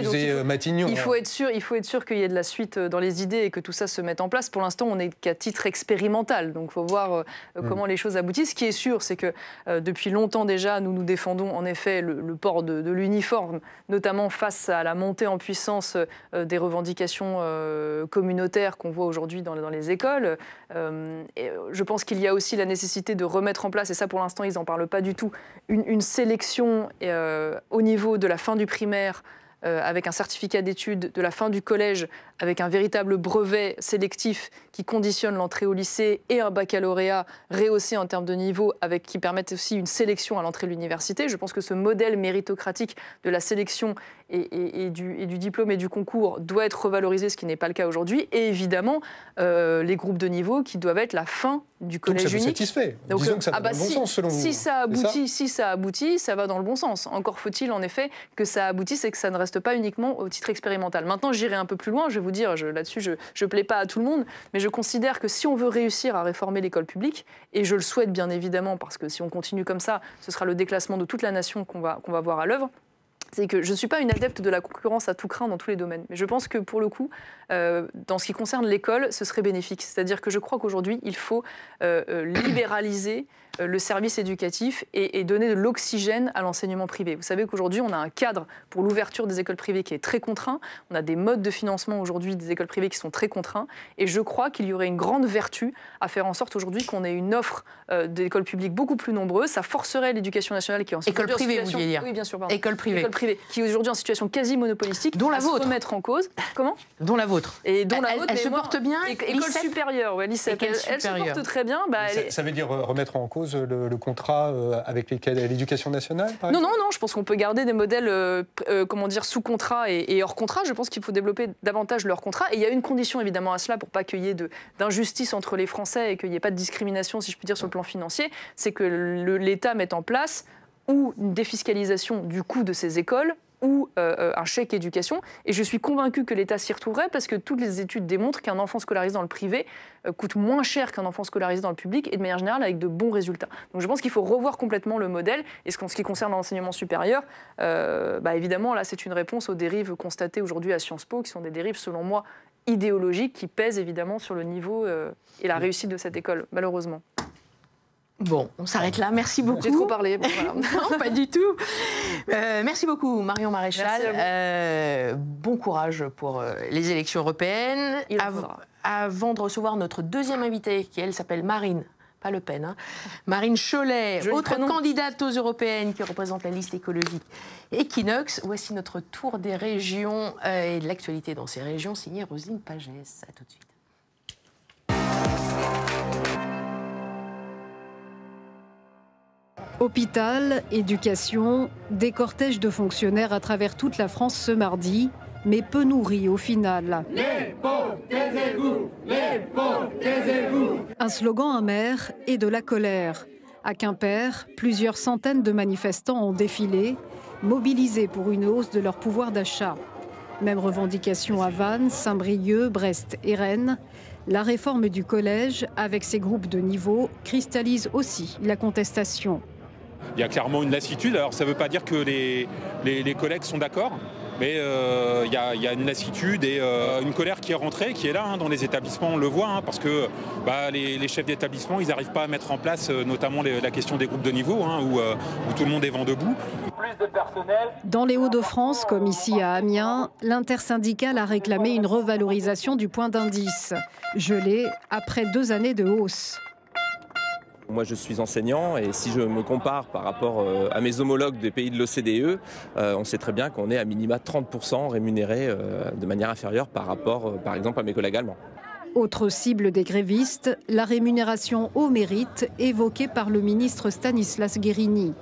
il, faut, être sûr, qu'il y ait de la suite dans les idées et que tout ça se mette en place. Pour l'instant, on n'est qu'à titre expérimental, donc il faut voir mm. comment les choses aboutissent. Ce qui est sûr, c'est que depuis longtemps déjà, nous nous défendons en effet le, port de, l'uniforme, notamment face à la montée en puissance des revendications communautaires qu'on voit aujourd'hui dans, dans, les écoles. Euh, je pense qu'il y a aussi la nécessité de remettre en place, et ça pour l'instant ils n'en parlent pas du tout, une sélection euh, au niveau de la fin du primaire euh, avec un certificat d'études de la fin du collège, avec un véritable brevet sélectif qui conditionne l'entrée au lycée et un baccalauréat rehaussé en termes de niveau, avec qui permettent aussi une sélection à l'entrée de l'université. Je pense que ce modèle méritocratique de la sélection et, du, diplôme et du concours doit être revalorisé, ce qui n'est pas le cas aujourd'hui. Et évidemment, euh, les groupes de niveau qui doivent être la fin du collège unique. satisfait. Donc, Disons que ça ah bah si, bon sens, selon Ça aboutit, si ça aboutit, ça va dans le bon sens. Encore faut-il en effet que ça aboutisse et que ça ne reste pas uniquement au titre expérimental. Maintenant, j'irai un peu plus loin, je vais vous dire, là-dessus, je ne plais pas à tout le monde, mais je considère que si on veut réussir à réformer l'école publique, et je le souhaite bien évidemment, parce que si on continue comme ça, ce sera le déclassement de toute la nation qu'on va, qu'on va voir à l'œuvre, c'est que je ne suis pas une adepte de la concurrence à tout craint dans tous les domaines, mais je pense que pour le coup, euh, dans ce qui concerne l'école, ce serait bénéfique. C'est-à-dire que je crois qu'aujourd'hui, il faut euh, euh, libéraliser euh, le service éducatif et, donner de l'oxygène à l'enseignement privé. Vous savez qu'aujourd'hui, on a un cadre pour l'ouverture des écoles privées qui est très contraint. On a des modes de financement aujourd'hui des écoles privées qui sont très contraints. Et je crois qu'il y aurait une grande vertu à faire en sorte aujourd'hui qu'on ait une offre euh, d'écoles publiques beaucoup plus nombreuses. Ça forcerait l'éducation nationale qui est en école privée, situation... vous dire. Oui, bien sûr. École privée. École privée, qui est aujourd'hui en situation quasi monopolistique. Dont la à vôtre. Se remettre en cause. Comment Dont la vôtre. Et dont bah, la vôtre. Elle, se porte bien. École supérieure, ouais, Elle, supérieure. se porte très bien. Bah, ça veut dire euh, remettre en cause le, contrat euh, avec l'éducation nationale Non, non, non. Je pense qu'on peut garder des modèles, euh, euh, comment dire, sous contrat et, hors contrat. Je pense qu'il faut développer davantage leur contrat. Et il y a une condition évidemment à cela pour pas qu'il y ait d'injustice entre les Français et qu'il n'y ait pas de discrimination, si je puis dire, sur le plan financier, c'est que l'État mette en place ou une défiscalisation du coût de ces écoles ou euh, euh, un chèque éducation. Et je suis convaincue que l'État s'y retrouverait parce que toutes les études démontrent qu'un enfant scolarisé dans le privé euh, coûte moins cher qu'un enfant scolarisé dans le public et de manière générale avec de bons résultats. Donc je pense qu'il faut revoir complètement le modèle. Et ce qui concerne l'enseignement supérieur, bah, évidemment, là, c'est une réponse aux dérives constatées aujourd'hui à Sciences Po, qui sont des dérives, selon moi, idéologiques qui pèsent évidemment sur le niveau et la réussite de cette école, malheureusement. Bon, on s'arrête là. Merci beaucoup. J'ai trop parlé. non, pas du tout. Euh, merci beaucoup, Marion Maréchal. Euh, bon courage pour euh, les élections européennes. avant de recevoir notre deuxième invitée, qui elle s'appelle Marine pas Le Pen, hein. Marine Chollet, autre candidate aux européennes qui représente la liste écologique Equinox. Voici notre tour des régions et de l'actualité dans ces régions, signée Rosine Pagès. À tout de suite. Hôpital, éducation, des cortèges de fonctionnaires à travers toute la France ce mardi, mais peu nourris au final. Les pauvres, taisez-vous Les pauvres, taisez-vous Un slogan amer et de la colère. À Quimper, plusieurs centaines de manifestants ont défilé, mobilisés pour une hausse de leur pouvoir d'achat. Même revendication à Vannes, Saint-Brieuc, Brest et Rennes. La réforme du collège, avec ses groupes de niveau, cristallise aussi la contestation il y a clairement une lassitude. Alors ça ne veut pas dire que les, collègues sont d'accord, mais euh, il y, a une lassitude et euh, une colère qui est rentrée, qui est là hein, dans les établissements, on le voit, hein, parce que bah, les, chefs d'établissement, ils n'arrivent pas à mettre en place euh, notamment la question des groupes de niveau, hein, où, où, tout le monde est vent debout. Dans les Hauts-de-France, comme ici à Amiens, l'intersyndicale a réclamé une revalorisation du point d'indice, gelé après deux années de hausse. Moi, je suis enseignant et si je me compare par rapport euh, à mes homologues des pays de l'OCDE, euh, on sait très bien qu'on est à minima 30% rémunérés euh, de manière inférieure par rapport, par exemple, à mes collègues allemands. Autre cible des grévistes, la rémunération au mérite évoquée par le ministre Stanislas Guérini.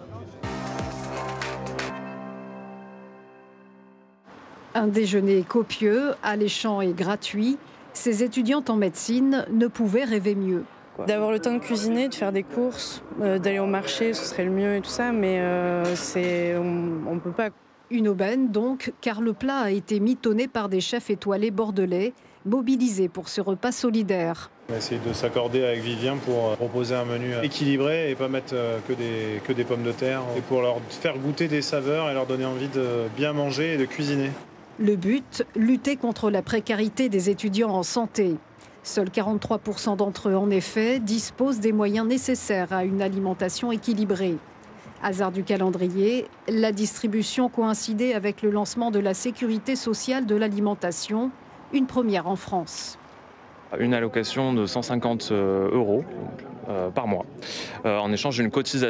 Un déjeuner copieux, alléchant et gratuit, ces étudiantes en médecine ne pouvaient rêver mieux. D'avoir le temps de cuisiner, de faire des courses, euh, d'aller au marché, ce serait le mieux et tout ça, mais euh, c'est, on ne peut pas. Une aubaine donc, car le plat a été mitonné par des chefs étoilés bordelais, mobilisés pour ce repas solidaire. On essayer de s'accorder avec Vivien pour euh, proposer un menu équilibré et pas mettre que que des pommes de terre, et pour leur faire goûter des saveurs et leur donner envie de bien manger et de cuisiner. Le but, lutter contre la précarité des étudiants en santé. Seuls 43% d'entre eux, en effet, disposent des moyens nécessaires à une alimentation équilibrée. Hasard du calendrier, la distribution coïncidait avec le lancement de la sécurité sociale de l'alimentation, une première en France une allocation de 150 euh, euros euh, par mois, euh, en échange d'une cotisation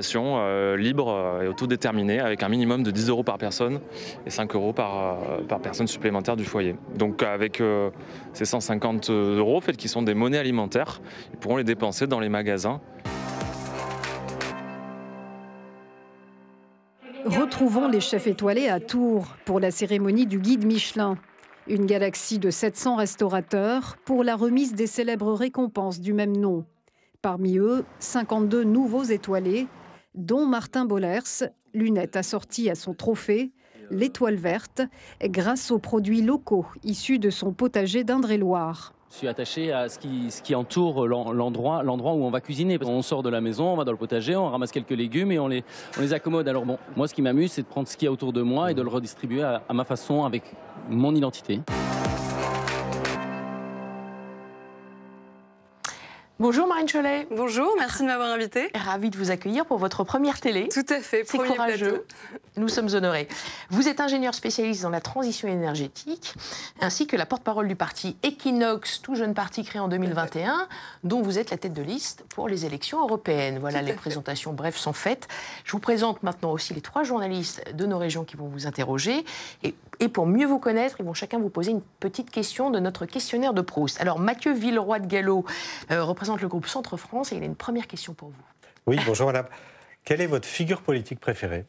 libre et autodéterminée avec un minimum de 10 euros par personne et 5 euros par, personne supplémentaire du foyer. Donc avec ces 150 euros, fait qui sont des monnaies alimentaires, ils pourront les dépenser dans les magasins. Retrouvons les chefs étoilés à Tours pour la cérémonie du guide Michelin. Une galaxie de 700 restaurateurs pour la remise des célèbres récompenses du même nom. Parmi eux, 52 nouveaux étoilés, dont Martin Bollers, lunette assortie à son trophée, l'étoile verte, grâce aux produits locaux issus de son potager d'Indre-et-Loire. Je suis attaché à ce qui, entoure l'endroit, l'endroit où on va cuisiner. On sort de la maison, on va dans le potager, on ramasse quelques légumes et on les, on les accommode. Alors bon, moi ce qui m'amuse, c'est de prendre ce qu'il y a autour de moi et de le redistribuer à ma façon, avec mon identité. Bonjour Marine Cholet. Bonjour, merci de m'avoir invitée. Ravie de vous accueillir pour votre première télé. Tout à fait, C'est courageux. Plateau. Nous sommes honorés. Vous êtes ingénieur spécialiste dans la transition énergétique, ainsi que la porte-parole du parti Equinox, tout jeune parti créé en 2021, dont vous êtes la tête de liste pour les élections européennes. Voilà, les présentations brefs sont faites. Je vous présente maintenant aussi les trois journalistes de nos régions qui vont vous interroger. Et pour mieux vous connaître, ils vont chacun vous poser une petite question de notre questionnaire de Proust. Alors Mathieu Villeroy de Gallo euh, représente le groupe Centre France et il a une première question pour vous. Oui, bonjour madame. Quelle est votre figure politique préférée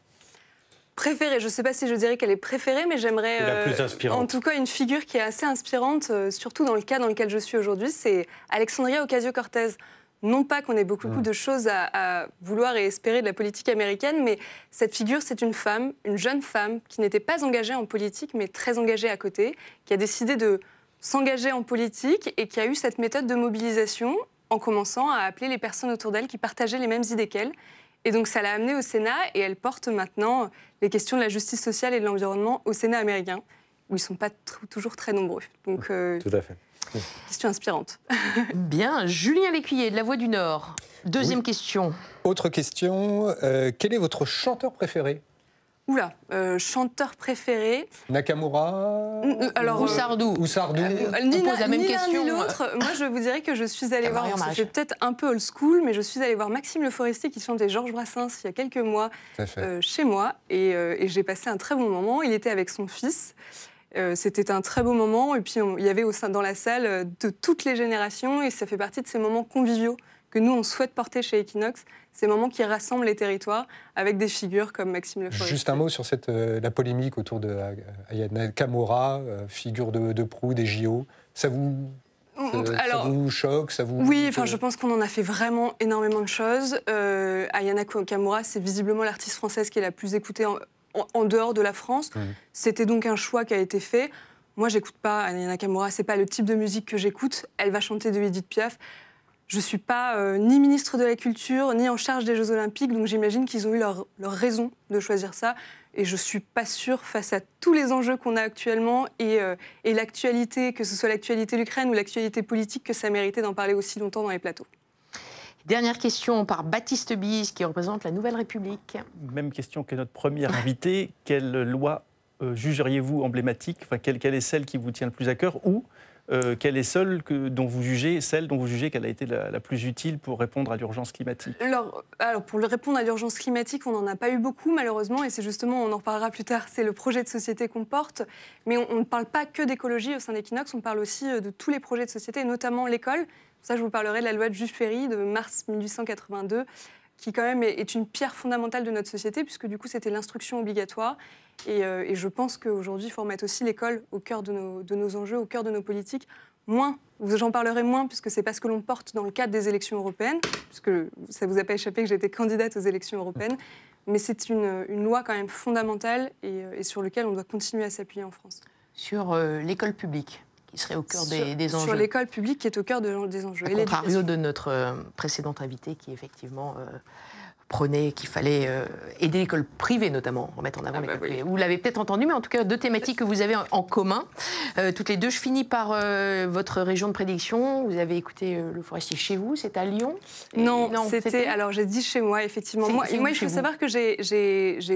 préférée. Je ne sais pas si je dirais qu'elle est préférée, mais j'aimerais. La plus euh, inspirante. en tout cas, une figure qui est assez inspirante, euh, surtout dans le cas dans lequel je suis aujourd'hui, c'est Alexandria Ocasio-Cortez non pas qu'on ait beaucoup mmh. de choses à, vouloir et espérer de la politique américaine, mais cette figure, c'est une femme, une jeune femme, qui n'était pas engagée en politique, mais très engagée à côté, qui a décidé de s'engager en politique et qui a eu cette méthode de mobilisation en commençant à appeler les personnes autour d'elle qui partageaient les mêmes idées qu'elle. Et donc ça l'a amenée au Sénat et elle porte maintenant les questions de la justice sociale et de l'environnement au Sénat américain, où ils ne sont pas toujours très nombreux. Mmh. Euh, Tout à fait. Question inspirante. Bien, Julien Lécuyer de La Voix du Nord. Deuxième question. Autre question, euh, quel est votre chanteur préféré Oula, euh, chanteur préféré. Nakamura mm, mm, Alors, ou euh, Sardou. Ou Sardou. la même question. Moi, je vous dirais que je suis allée voir. C'est peut-être un peu old school, mais je suis allée voir Maxime Le Forestier qui chantait Georges Brassens il y a quelques mois chez moi. et j'ai passé un très bon moment. Il était avec son fils. Euh, c'était un très beau moment. Et puis, il y avait au sein, dans la salle euh, de toutes les générations. Et ça fait partie de ces moments conviviaux que nous, on souhaite porter chez Equinox, ces moments qui rassemblent les territoires avec des figures comme Maxime Lefort. Juste un mot sur euh, la polémique autour de Ayana Kamora, figure de, proue des JO. Ça vous choque ça vous... Oui, enfin, je pense qu'on en a fait vraiment énormément de choses. Ayana kamora, c'est visiblement l'artiste française qui est la plus écoutée en, en, dehors de la France. C'était donc un choix qui a été fait. Moi, j'écoute pas Anna Nakamura, c'est pas le type de musique que j'écoute. Elle va chanter de Edith Piaf. Je suis pas euh, ni ministre de la Culture, ni en charge des Jeux Olympiques, donc j'imagine qu'ils ont eu leur, raison de choisir ça. Et je suis pas sûre, face à tous les enjeux qu'on a actuellement et, euh, et l'actualité, que ce soit l'actualité de l'Ukraine ou l'actualité politique, que ça méritait d'en parler aussi longtemps dans les plateaux. Dernière question par Baptiste Bise, qui représente la Nouvelle République. Même question que notre première invitée. Quelle loi euh, jugeriez-vous emblématique quelle, est celle qui vous tient le plus à cœur Ou euh, quelle est celle dont vous jugez, celle dont vous jugez qu'elle a été la, plus utile pour répondre à l'urgence climatique alors, pour répondre à l'urgence climatique, on n'en a pas eu beaucoup malheureusement, et c'est justement, on en reparlera plus tard, c'est le projet de société qu'on porte. Mais on, on, ne parle pas que d'écologie au sein d'Equinox, on parle aussi euh, de tous les projets de société, notamment l'école ça, je vous parlerai de la loi de Jules-Ferry de mars 1882, qui quand même est une pierre fondamentale de notre société, puisque du coup, c'était l'instruction obligatoire. Et, euh, je pense qu'aujourd'hui, il faut remettre aussi l'école au cœur de nos, enjeux, au cœur de nos politiques, moins, j'en parlerai moins puisque c'est pas ce que l'on porte dans le cadre des élections européennes, puisque ça vous a pas échappé que j'étais candidate aux élections européennes, mais c'est une, loi quand même fondamentale et, euh, sur laquelle on doit continuer à s'appuyer en France. Sur euh, l'école publique qui serait au cœur des, enjeux. Sur l'école publique qui est au cœur des enjeux. À contrario de notre euh, précédente invitée qui, effectivement, euh, prenait qu'il fallait euh, aider l'école privée, notamment, remettre en avant ah bah Vous l'avez peut-être entendu, mais en tout cas, deux thématiques que vous avez en, commun. Euh, toutes les deux, je finis par euh, votre région de prédiction. Vous avez écouté Le Forestier chez vous, c'est à Lyon Non, c'était. Alors, j'ai dit chez moi, effectivement. Moi, moi il faut savoir que j'ai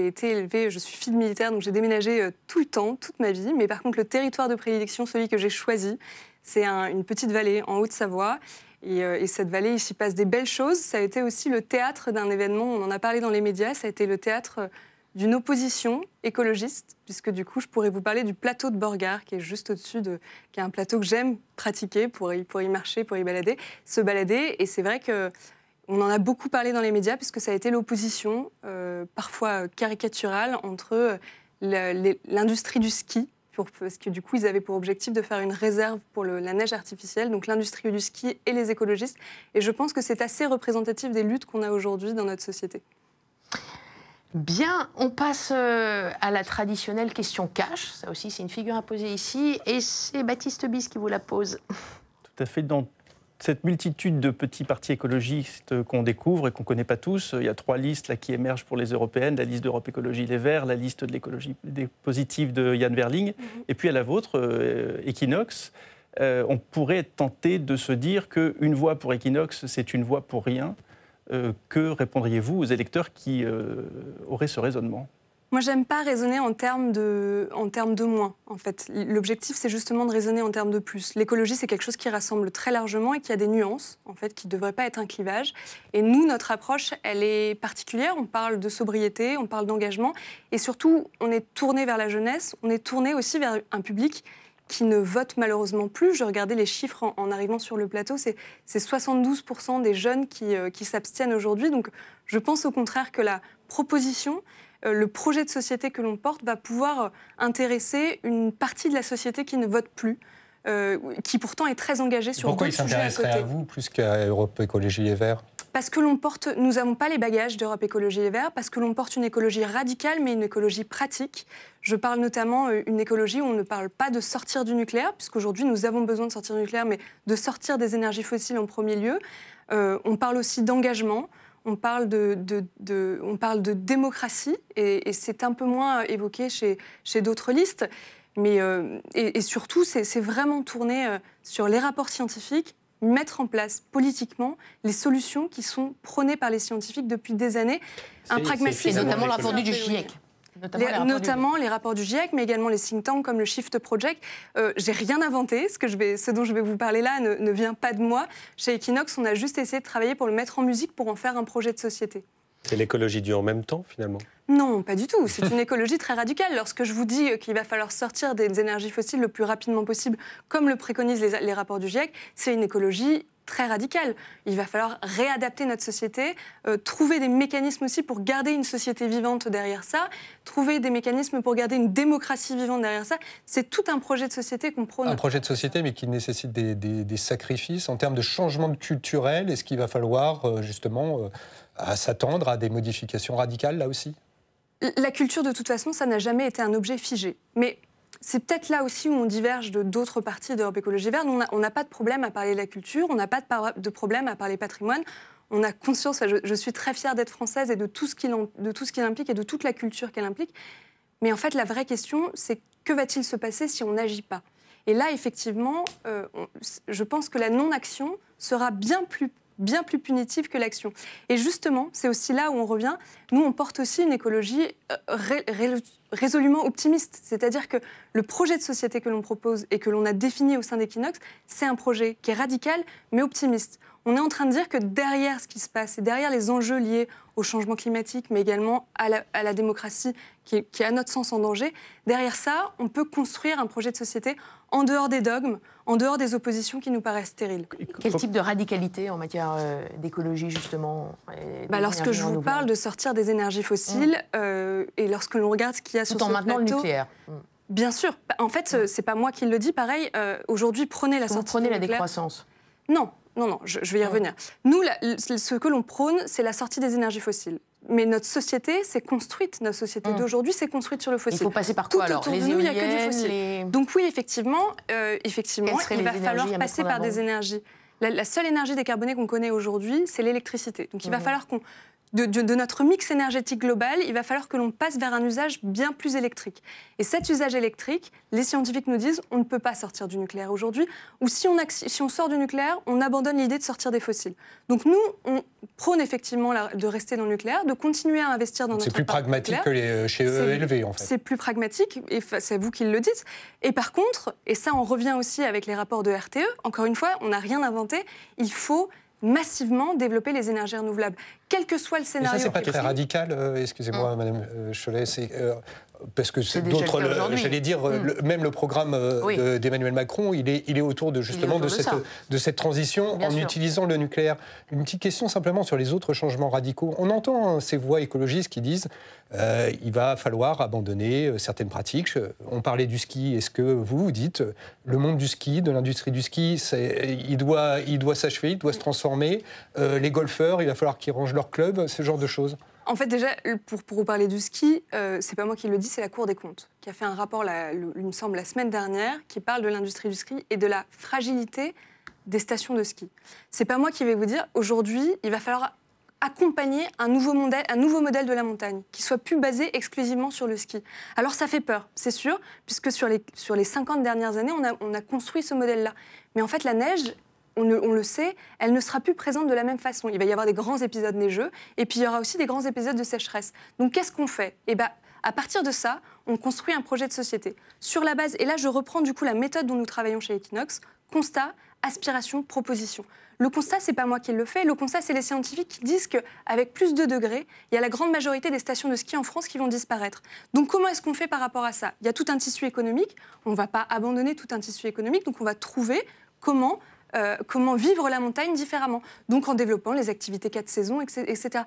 été élevée, je suis fille de militaire, donc j'ai déménagé tout le temps, toute ma vie. Mais par contre, le territoire de prédiction, celui que j'ai choisi, c'est une petite vallée en Haute-Savoie euh, et, cette vallée, il s'y passe des belles choses. Ça a été aussi le théâtre d'un événement, on en a parlé dans les médias, ça a été le théâtre euh, d'une opposition écologiste, puisque du coup, je pourrais vous parler du plateau de Borgard, qui est juste au-dessus de. qui est un plateau que j'aime pratiquer pour y, marcher, pour y balader, se balader. Et c'est vrai que. On en a beaucoup parlé dans les médias puisque ça a été l'opposition, euh, parfois caricaturale, entre l'industrie du ski pour, parce que du coup, ils avaient pour objectif de faire une réserve pour la neige artificielle, donc l'industrie du ski et les écologistes. Et je pense que c'est assez représentatif des luttes qu'on a aujourd'hui dans notre société. Bien, on passe euh, à la traditionnelle question cash. Ça aussi, c'est une figure à poser ici. Et c'est Baptiste Bis qui vous la pose. Tout à fait. Dans cette multitude de petits partis écologistes qu'on découvre et qu'on ne connaît pas tous. Il y a trois listes qui émergent pour les européennes, la liste d'Europe Écologie Les Verts, la liste de l'écologie positive de Yann Verling, mhm. et puis à la vôtre, euh, Equinox. Euh, on pourrait être tenté de se dire qu'une voix pour Equinox, c'est une voix pour rien. Euh, que répondriez-vous aux électeurs qui auraient ce raisonnement moi, j'aime pas raisonner en termes de, en termes de moins, en fait. L'objectif, c'est justement de raisonner en termes de plus. L'écologie, c'est quelque chose qui rassemble très largement et qui a des nuances, en fait, qui ne devrait pas être un clivage. Et nous, notre approche, elle est particulière. On parle de sobriété, on parle d'engagement. Et surtout, on est tourné vers la jeunesse, on est tourné aussi vers un public qui ne vote malheureusement plus. Je regardais les chiffres en, arrivant sur le plateau, c'est 72% des jeunes qui, euh, qui s'abstiennent aujourd'hui. Donc je pense au contraire que la proposition, euh, le projet de société que l'on porte va pouvoir euh, intéresser une partie de la société qui ne vote plus. Euh, qui pourtant est très engagée sur Pourquoi il s'intéresserait à, vous plus qu'à Europe Écologie et Vert ?– parce que l'on porte, nous n'avons pas les bagages d'Europe Écologie et Vert, parce que l'on porte une écologie radicale, mais une écologie pratique. Je parle notamment d'une écologie où on ne parle pas de sortir du nucléaire, puisqu'aujourd'hui nous avons besoin de sortir du nucléaire, mais de sortir des énergies fossiles en premier lieu. on parle aussi d'engagement, on parle de, on parle de démocratie, et, c'est un peu moins évoqué chez, d'autres listes. Mais, euh, et, surtout, c'est vraiment tourné euh, sur les rapports scientifiques, mettre en place politiquement les solutions qui sont prônées par les scientifiques depuis des années. Un pragmatisme. Et notamment rapport du GIEC. Notamment, les, rapports du GIEC, e mais également les think tanks comme le Shift Project. Euh, j'ai rien inventé. Ce, que je ce dont je vais vous parler là ne, vient pas de moi. Chez Equinox, on a juste essayé de travailler pour le mettre en musique, pour en faire un projet de société. C'est l'écologie du en même temps, finalement Non, pas du tout. C'est une écologie très radicale. Lorsque je vous dis qu'il va falloir sortir des énergies fossiles le plus rapidement possible, comme le préconisent les rapports du GIEC, c'est une écologie très radical. Il va falloir réadapter notre société, euh, trouver des mécanismes aussi pour garder une société vivante derrière ça, trouver des mécanismes pour garder une démocratie vivante derrière ça. C'est tout un projet de société qu'on prône. Un projet de société, mais qui nécessite des, sacrifices en termes de changement culturel. Est-ce qu'il va falloir euh, justement euh, s'attendre à des modifications radicales là aussi la culture, de toute façon, ça n'a jamais été un objet figé. Mais c'est peut-être là aussi où on diverge de d'autres parties d'Europe Écologie Verte. On n'a pas de problème à parler de la culture, on n'a pas de, problème à parler patrimoine. On a conscience, je, suis très fière d'être française et de tout ce qu'il implique et de toute la culture qu'elle implique. Mais en fait, la vraie question, c'est que va-t-il se passer si on n'agit pas Et là, effectivement, euh, je pense que la non-action sera bien plus bien plus punitive que l'action. Et justement, c'est aussi là où on revient. Nous, on porte aussi une écologie euh, résolument optimiste. C'est-à-dire que le projet de société que l'on propose et que l'on a défini au sein d'Equinox, c'est un projet qui est radical mais optimiste. On est en train de dire que derrière ce qui se passe et derrière les enjeux liés au changement climatique, mais également à la démocratie qui est, à notre sens en danger, derrière ça, on peut construire un projet de société en dehors des dogmes, en dehors des oppositions qui nous paraissent stériles. Quel type de radicalité en matière euh, d'écologie, justement bah, Lorsque je vous parle de sortir des énergies fossiles, mmh. euh, et lorsque l'on regarde ce qu'il y a Tout sur en maintenant le nucléaire. Mmh. Bien sûr. Bah, en fait, ce mmh. c'est pas moi qui le dis. Pareil, euh, aujourd'hui, prenez la sortie. prenez la décroissance Non, non, non, je, vais y revenir. Nous, ce que l'on prône, c'est la sortie des énergies fossiles. Mais notre société, c'est construite, notre société hmm. d'aujourd'hui, c'est construite sur le fossile. Il faut passer par quoi Tout alors autour les de nous, il n'y a que du fossile. Donc oui, effectivement, euh, effectivement il va falloir passer par des énergies. La, seule énergie décarbonée qu'on connaît aujourd'hui, c'est l'électricité. Donc il va hmm. falloir qu'on de, notre mix énergétique global, il va falloir que l'on passe vers un usage bien plus électrique. Et cet usage électrique, les scientifiques nous disent, on ne peut pas sortir du nucléaire aujourd'hui, ou si on, si on sort du nucléaire, on abandonne l'idée de sortir des fossiles. Donc nous, on prône effectivement de rester dans le nucléaire, de continuer à investir dans Donc notre C'est plus pragmatique que les, chez élevés en fait. C'est plus pragmatique, et c'est vous qui le dites. Et par contre, et ça on revient aussi avec les rapports de RTE, encore une fois, on n'a rien inventé, il faut massivement développer les énergies renouvelables, quel que soit le scénario. Mais ça, n'est pas très radical, euh, excusez-moi, hein. Madame euh, Cholet. Euh, parce que c'est d'autres, j'allais dire, euh, hmm. même le programme euh, d'Emmanuel Macron, il est, il est autour de justement de, cette, de, cette, transition en utilisant le nucléaire. Une petite question simplement sur les autres changements radicaux. On entend hein, ces voix écologistes qui disent euh, il va falloir abandonner certaines pratiques. On parlait du ski. Est-ce que vous vous dites le monde du ski, de l'industrie du ski, il doit, il doit s'achever, il doit se transformer. les golfeurs, il va falloir qu'ils rangent leur club, ce genre de choses. En fait, déjà, pour, vous parler du ski, ce euh, c'est pas moi qui le dis, c'est la Cour des comptes qui a fait un rapport, il me semble, la semaine dernière, qui parle de l'industrie du ski et de la fragilité des stations de ski. C'est pas moi qui vais vous dire, aujourd'hui, il va falloir accompagner un nouveau, modèle, un nouveau modèle de la montagne, qui soit plus basé exclusivement sur le ski. Alors ça fait peur, c'est sûr, puisque sur les, sur les 50 dernières années, on a, on a construit ce modèle-là. Mais en fait, la neige, on, le sait, elle ne sera plus présente de la même façon. Il va y avoir des grands épisodes neigeux et puis il y aura aussi des grands épisodes de sécheresse. Donc qu'est-ce qu'on fait Eh bien, à partir de ça, on construit un projet de société. Sur la base, et là je reprends du coup la méthode dont nous travaillons chez Equinox, constat, aspiration, proposition. Le constat, c'est pas moi qui le fais. Le constat, c'est les scientifiques qui disent qu'avec plus de degrés, il y a la grande majorité des stations de ski en France qui vont disparaître. Donc, comment est-ce qu'on fait par rapport à ça Il y a tout un tissu économique. On ne va pas abandonner tout un tissu économique. Donc, on va trouver comment euh, comment vivre la montagne différemment. Donc en développant les activités quatre saisons, etc.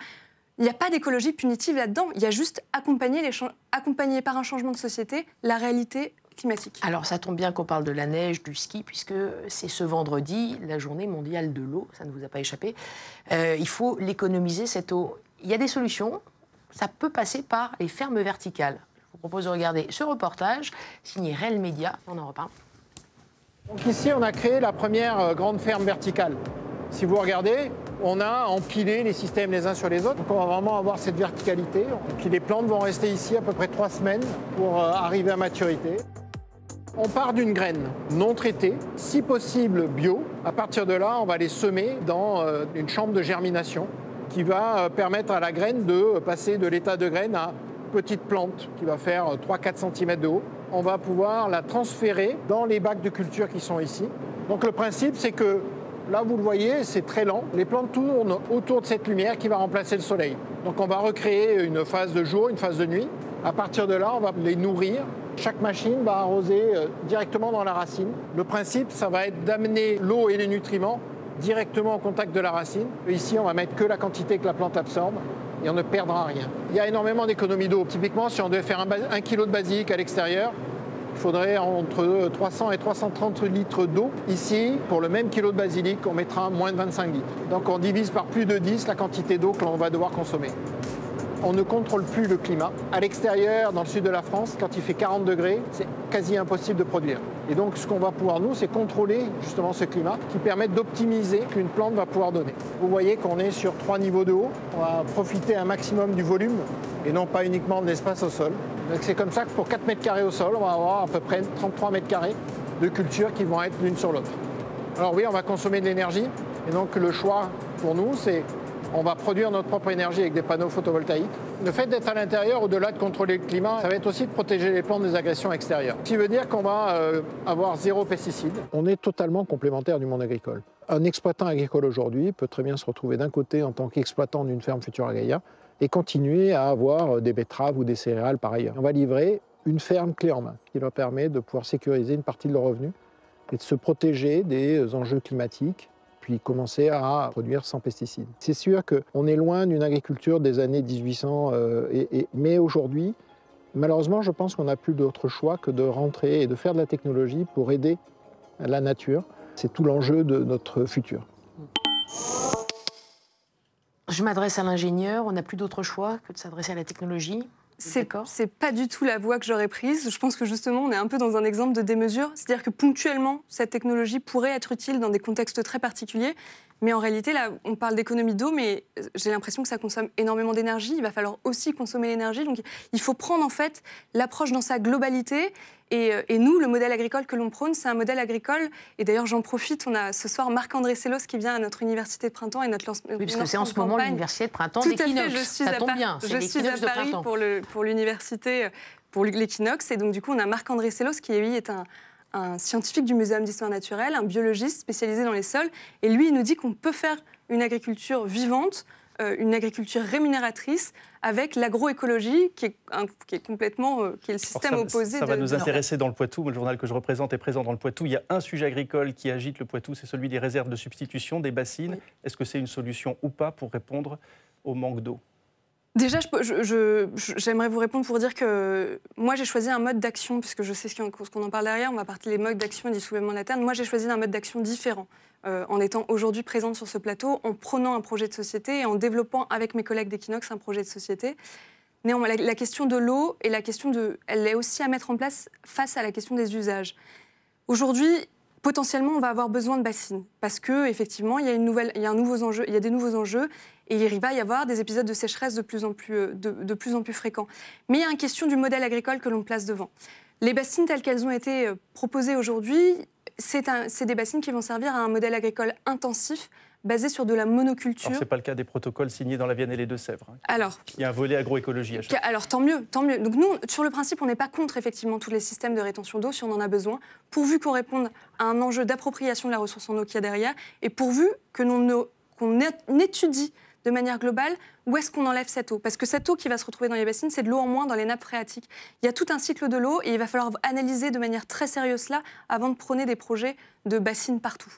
Il n'y a pas d'écologie punitive là-dedans. Il y a juste accompagner, les par un changement de société la réalité climatique. Alors ça tombe bien qu'on parle de la neige, du ski, puisque c'est ce vendredi, la journée mondiale de l'eau, ça ne vous a pas échappé. Euh, il faut l'économiser, cette eau. Il y a des solutions. Ça peut passer par les fermes verticales. Je vous propose de regarder ce reportage signé Real Media. On en reparle ici, on a créé la première euh, grande ferme verticale. Si vous regardez, on a empilé les systèmes les uns sur les autres. pour on va vraiment avoir cette verticalité. les plantes vont rester ici à peu près trois semaines pour euh, arriver à maturité. On part d'une graine non traitée, si possible bio. À partir de là, on va les semer dans euh, une chambre de germination qui va permettre à la graine de passer de l'état de graine à petite plante qui va faire 3-4 cm de haut on va pouvoir la transférer dans les bacs de culture qui sont ici. Donc le principe, c'est que là, vous le voyez, c'est très lent. Les plantes tournent autour de cette lumière qui va remplacer le soleil. Donc on va recréer une phase de jour, une phase de nuit. À partir de là, on va les nourrir. Chaque machine va arroser euh, directement dans la racine. Le principe, ça va être d'amener l'eau et les nutriments directement au contact de la racine. Ici, on va mettre que la quantité que la plante absorbe et on ne perdra rien. Il y a énormément d'économies d'eau. Typiquement, si on devait faire un, kilo de basilic à l'extérieur, il faudrait entre 300 euh, et 330 litres d'eau. Ici, pour le même kilo de basilic, on mettra moins de 25 litres. Donc on divise par plus de 10 la quantité d'eau que l'on va devoir consommer on ne contrôle plus le climat. À l'extérieur, dans le sud de la France, quand il fait 40 degrés, c'est quasi impossible de produire. Et donc ce qu'on va pouvoir, nous, c'est contrôler justement ce climat qui permet d'optimiser qu'une plante va pouvoir donner. Vous voyez qu'on est sur trois niveaux de haut. On va profiter un maximum du volume et non pas uniquement de l'espace au sol. Donc c'est comme ça que pour 4 mètres carrés au sol, on va avoir à peu près 33 mètres carrés de cultures qui vont être l'une sur l'autre. Alors oui, on va consommer de l'énergie. Et donc le choix pour nous, c'est on va produire notre propre énergie avec des panneaux photovoltaïques. Le fait d'être à l'intérieur, au-delà de contrôler le climat, ça va être aussi de protéger les plantes des agressions extérieures. Ce qui veut dire qu'on va euh, avoir zéro pesticide. On est totalement complémentaire du monde agricole. Un exploitant agricole aujourd'hui peut très bien se retrouver d'un côté en tant qu'exploitant d'une ferme future Gaïa et continuer à avoir euh, des betteraves ou des céréales par ailleurs. On va livrer une ferme clé en main qui leur permet de pouvoir sécuriser une partie de leurs revenus et de se protéger des euh, enjeux climatiques puis commencer à produire sans pesticides. C'est sûr qu'on est loin d'une agriculture des années 1800, euh, et, mais aujourd'hui, malheureusement, je pense qu'on n'a plus d'autre choix que de rentrer et de faire de la technologie pour aider la nature. C'est tout l'enjeu de notre futur. Je m'adresse à l'ingénieur, on n'a plus d'autre choix que de s'adresser à la technologie. C'est pas du tout la voie que j'aurais prise. Je pense que justement, on est un peu dans un exemple de démesure. C'est-à-dire que ponctuellement, cette technologie pourrait être utile dans des contextes très particuliers. Mais en réalité, là, on parle d'économie d'eau, mais euh, j'ai l'impression que ça consomme énormément d'énergie. Il va falloir aussi consommer l'énergie. Donc, il faut prendre en fait l'approche dans sa globalité euh, et, nous, le modèle agricole que l'on prône, c'est un modèle agricole. Et d'ailleurs, j'en profite, on a ce soir Marc-André Sellos qui vient à notre université de printemps et notre lancement. Oui, parce que c'est en ce moment l'université de printemps Tout à fait, je suis à tombe Je suis à Paris pour l'université, euh, pour l'équinoxe. Et donc, du coup, on a Marc-André Sellos qui, lui, est un scientifique du Muséum d'histoire naturelle, un biologiste spécialisé dans les sols. Et lui, il nous dit qu'on peut faire une agriculture vivante euh, une agriculture rémunératrice avec l'agroécologie qui, est complètement euh, qui est le système opposé. Ça va nous intéresser dans le Poitou. Le journal que je représente est présent dans le Poitou. Il y a un sujet agricole qui agite le Poitou, c'est celui des réserves de substitution, des bassines. Est-ce que c'est une solution ou pas pour répondre au manque d'eau Déjà, j'aimerais vous répondre pour dire que moi, j'ai choisi un mode d'action, puisque je sais ce qu'on en parle derrière, on va partir des modes d'action et du soulèvement de Moi, j'ai choisi un mode d'action différent, euh, en étant aujourd'hui présente sur ce plateau, en prenant un projet de société et en développant avec mes collègues d'Equinox un projet de société. Néanmoins, la, la question de l'eau et la question de... Elle est aussi à mettre en place face à la question des usages. Aujourd'hui, potentiellement, on va avoir besoin de bassines parce que effectivement, il il un il y a des nouveaux enjeux et il va y avoir des épisodes de sécheresse de plus en plus, euh, de, plus, en plus fréquents. Mais il y a une question du modèle agricole que l'on place devant. Les bassines telles qu'elles ont été euh, proposées aujourd'hui, c'est des bassines qui vont servir à un modèle agricole intensif basé sur de la monoculture. Ce n'est pas le cas des protocoles signés dans la Vienne et les Deux-Sèvres. Hein. alors, il y a un volet agroécologie à chaque Alors tant mieux, tant mieux. Donc nous, sur le principe, on n'est pas contre effectivement tous les systèmes de rétention d'eau si on en a besoin, pourvu qu'on réponde à un enjeu d'appropriation de la ressource en eau qu'il y a derrière, et pourvu que qu'on étudie de manière globale, où est-ce qu'on enlève cette eau Parce que cette eau qui va se retrouver dans les bassines, c'est de l'eau en moins dans les nappes phréatiques. Il y a tout un cycle de l'eau et il va falloir analyser de manière très sérieuse cela avant de prôner des projets de bassines partout.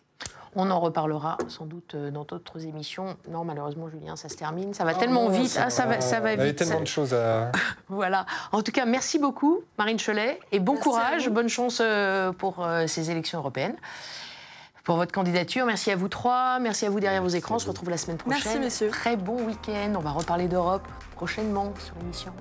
On en reparlera sans doute euh, dans d'autres émissions. Non, malheureusement, Julien, ça se termine. Ça va ah tellement vite. Ah, ça, va, ça va Il y a tellement de choses à. voilà. En tout cas, merci beaucoup, Marine Chollet, et bon courage, bonne chance euh, pour euh, ces élections européennes pour votre candidature. Merci à vous trois. Merci à vous derrière vos écrans. On se retrouve la semaine prochaine. Merci, messieurs. Très bon week-end. On va reparler d'Europe prochainement sur l'émission.